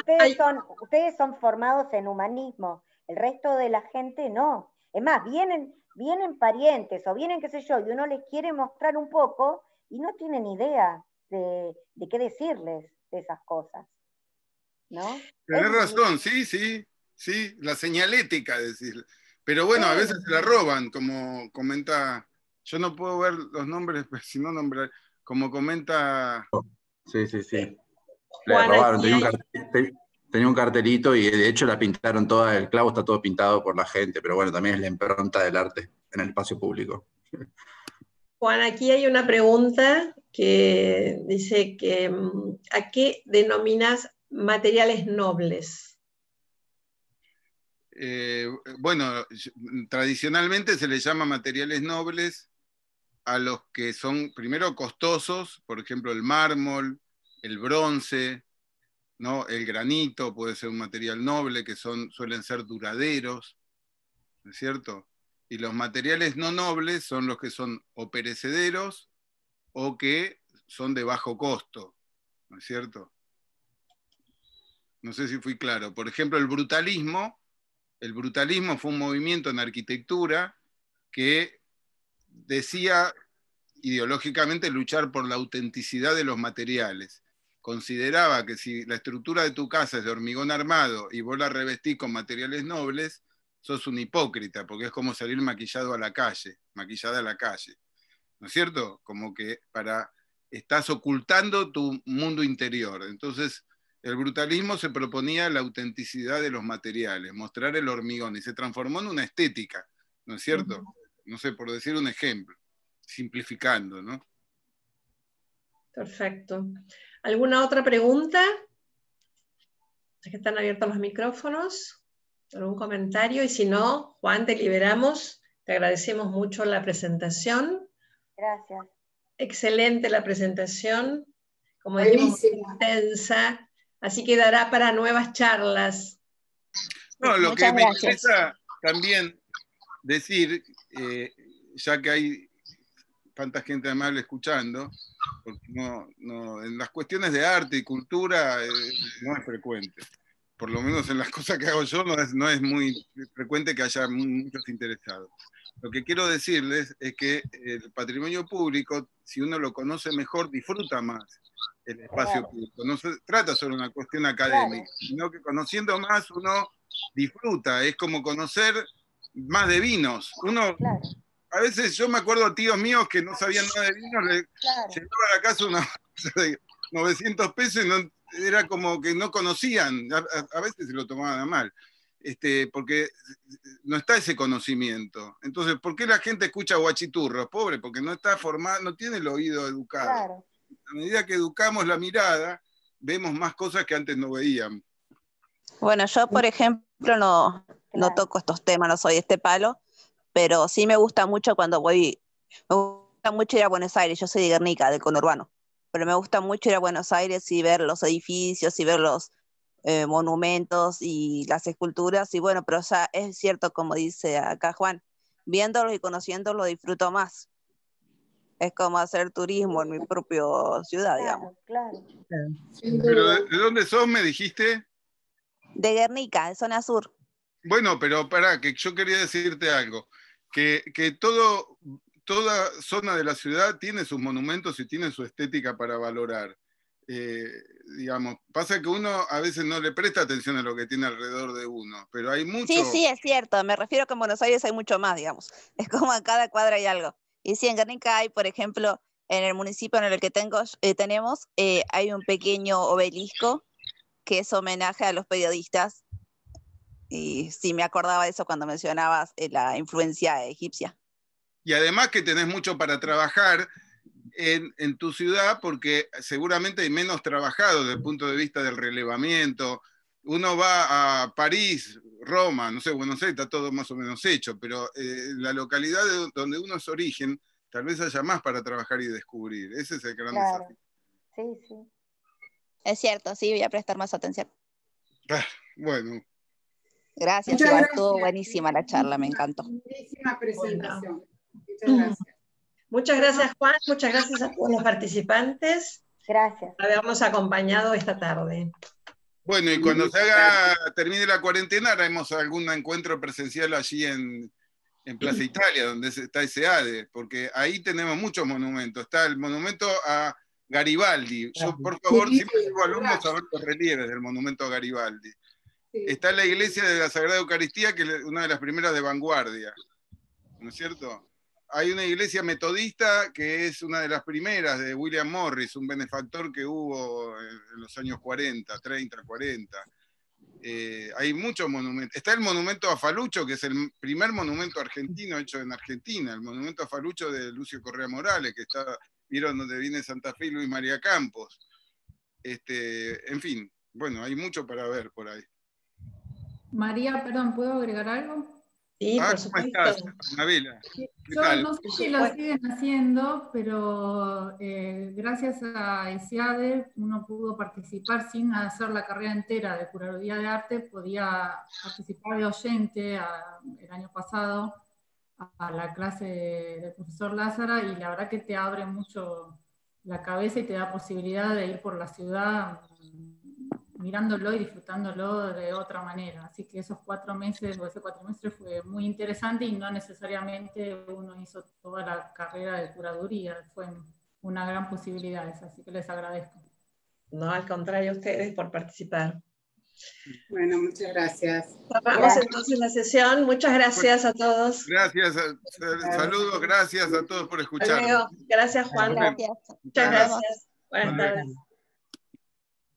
ustedes, son, formados en humanismo, el resto de la gente no. Es más, vienen, vienen parientes o vienen, qué sé yo, y uno les quiere mostrar un poco y no tienen idea de, qué decirles de esas cosas. ¿no? Tenés razón, sí, sí, sí, la señalética, decir. Pero bueno, a veces se la roban, como comenta, yo no puedo ver los nombres, [LAUGHS] pero pues, si no nombrar, como comenta... Sí, sí, sí. Eh, Le robaron, tenía un, tenía un, cartelito y de hecho la pintaron toda, el clavo está todo pintado por la gente, pero bueno, también es la impronta del arte en el espacio público. [LAUGHS] Juan, aquí hay una pregunta que dice que mm, ¿a qué denominas materiales nobles? Eh, bueno, mm, tradicionalmente se les llama materiales nobles a los que son primero costosos, por ejemplo el mármol, el bronce, ¿no? el granito puede ser un material noble que son, suelen ser duraderos, ¿no es cierto? Y los materiales no nobles son los que son o perecederos o que son de bajo costo, ¿no es cierto? No sé si fui claro. Por ejemplo, el brutalismo, el brutalismo fue un movimiento en arquitectura que decía ideológicamente luchar por la autenticidad de los materiales. Consideraba que si la estructura de tu casa es de hormigón armado y vos la revestís con materiales nobles, sos un hipócrita, porque es como salir maquillado a la calle, maquillada a la calle. ¿No es cierto? Como que para estás ocultando tu mundo interior. Entonces, el brutalismo se proponía la autenticidad de los materiales, mostrar el hormigón, y se transformó en una estética, ¿no es cierto? No sé, por decir un ejemplo, simplificando, ¿no? Perfecto. ¿Alguna otra pregunta? que están abiertos los micrófonos algún comentario y si no, Juan, te liberamos. Te agradecemos mucho la presentación. Gracias. Excelente la presentación, como dijimos, intensa, así quedará para nuevas charlas. No, lo que me interesa también decir, eh, ya que hay tanta gente amable escuchando, no, en las cuestiones de arte y cultura eh, no es frecuente por lo menos en las [LAUGHS] cosas que hago yo, no es, muy frecuente que haya muchos interesados. Lo que quiero decirles es que el patrimonio público, si uno lo conoce mejor, disfruta más el espacio público. No se trata solo de una cuestión académica, sino que conociendo más uno disfruta. Es como conocer más de vinos. Uno, a veces yo me acuerdo tíos míos que no sabían nada de vinos, se llevaban a casa una 900 pesos y no era como que no conocían, a, veces se lo tomaban a mal, este, porque no está ese conocimiento. Entonces, ¿por qué la gente escucha guachiturros? Pobre, porque no está formado, no tiene el oído educado. A medida que educamos la mirada, vemos más cosas que antes no veíamos. Bueno, yo, por ejemplo, no, toco estos temas, no soy este palo, pero sí me gusta mucho cuando voy, me gusta mucho ir a Buenos Aires, yo soy de Guernica, del conurbano pero me gusta mucho ir a Buenos Aires y ver los edificios y ver los eh, monumentos y las esculturas. Y bueno, pero ya es cierto, como dice acá Juan, viéndolos y conociéndolos disfruto más. Es como hacer turismo en mi propia ciudad, digamos. Claro, ¿Pero de, dónde sos, me dijiste? De Guernica, de zona sur. Bueno, pero para que yo quería decirte algo. Que, que todo toda zona de la ciudad tiene sus monumentos y tiene su estética para valorar. Eh, digamos, pasa que uno a veces no le presta atención a lo que tiene alrededor de uno, pero hay mucho. Sí, sí, es cierto. Me refiero que en Buenos Aires hay mucho más, digamos. [LAUGHS] Es como en cada cuadra hay algo. Y si en Guernica hay, por ejemplo, en el municipio en el que tengo, eh, tenemos, eh, hay un pequeño obelisco que es homenaje a los periodistas. Y sí, me acordaba de eso cuando mencionabas la influencia egipcia y además que tenés mucho para trabajar en, tu ciudad porque seguramente hay menos trabajado desde el punto de vista del relevamiento. Uno va a París, Roma, no sé, Buenos Aires, está todo más o menos hecho, pero eh, la localidad donde uno es origen, tal vez haya más para trabajar y descubrir. Ese es el gran desafío. Sí, sí. Es cierto, sí, voy a prestar más atención. Ah, bueno. Gracias, Iván. buenísima la charla, me encantó. Buenísima presentación. Muchas gracias. Juan. Muchas gracias a todos los participantes. Gracias. Habíamos acompañado esta tarde. Bueno, y cuando se termine la cuarentena, haremos algún encuentro presencial allí en, Plaza Italia, donde está ese ADE, porque ahí tenemos muchos monumentos. Está el monumento a Garibaldi. Yo, por favor, siempre digo alumnos a ver los relieves del monumento a Garibaldi. Está la iglesia de la Sagrada Eucaristía, que es una de las primeras de vanguardia. ¿No es cierto? hay una iglesia metodista que es una de las primeras de William Morris, un benefactor que hubo en los años 40, 30, 40. hay muchos monumentos. Está el monumento a Falucho, que es el primer monumento argentino hecho en Argentina, el monumento a Falucho de Lucio Correa Morales, que está, vieron donde viene Santa Fe y Luis María Campos. Este, en fin, bueno, hay mucho para ver por ahí. María, perdón, ¿puedo agregar algo? Ah, no sé si lo siguen haciendo, pero eh, gracias a ESEADE uno pudo participar sin hacer la carrera entera de curaduría de arte, podía participar de oyente el año pasado a la clase del profesor Lázara y la verdad que te abre mucho la cabeza y te da posibilidad de ir por la ciudad mirándolo y disfrutándolo de otra manera. Así que esos cuatro meses o ese cuatrimestre fue muy interesante y no necesariamente uno hizo toda la carrera de curaduría, fue una gran posibilidad así que les agradezco. No, al contrario ustedes por participar. Bueno, muchas gracias. Vamos entonces la sesión. Muchas gracias a todos. Gracias. Eh, saludos, gracias a todos por escuchar. Gracias, Juan. Muchas gracias. Buenas tardes.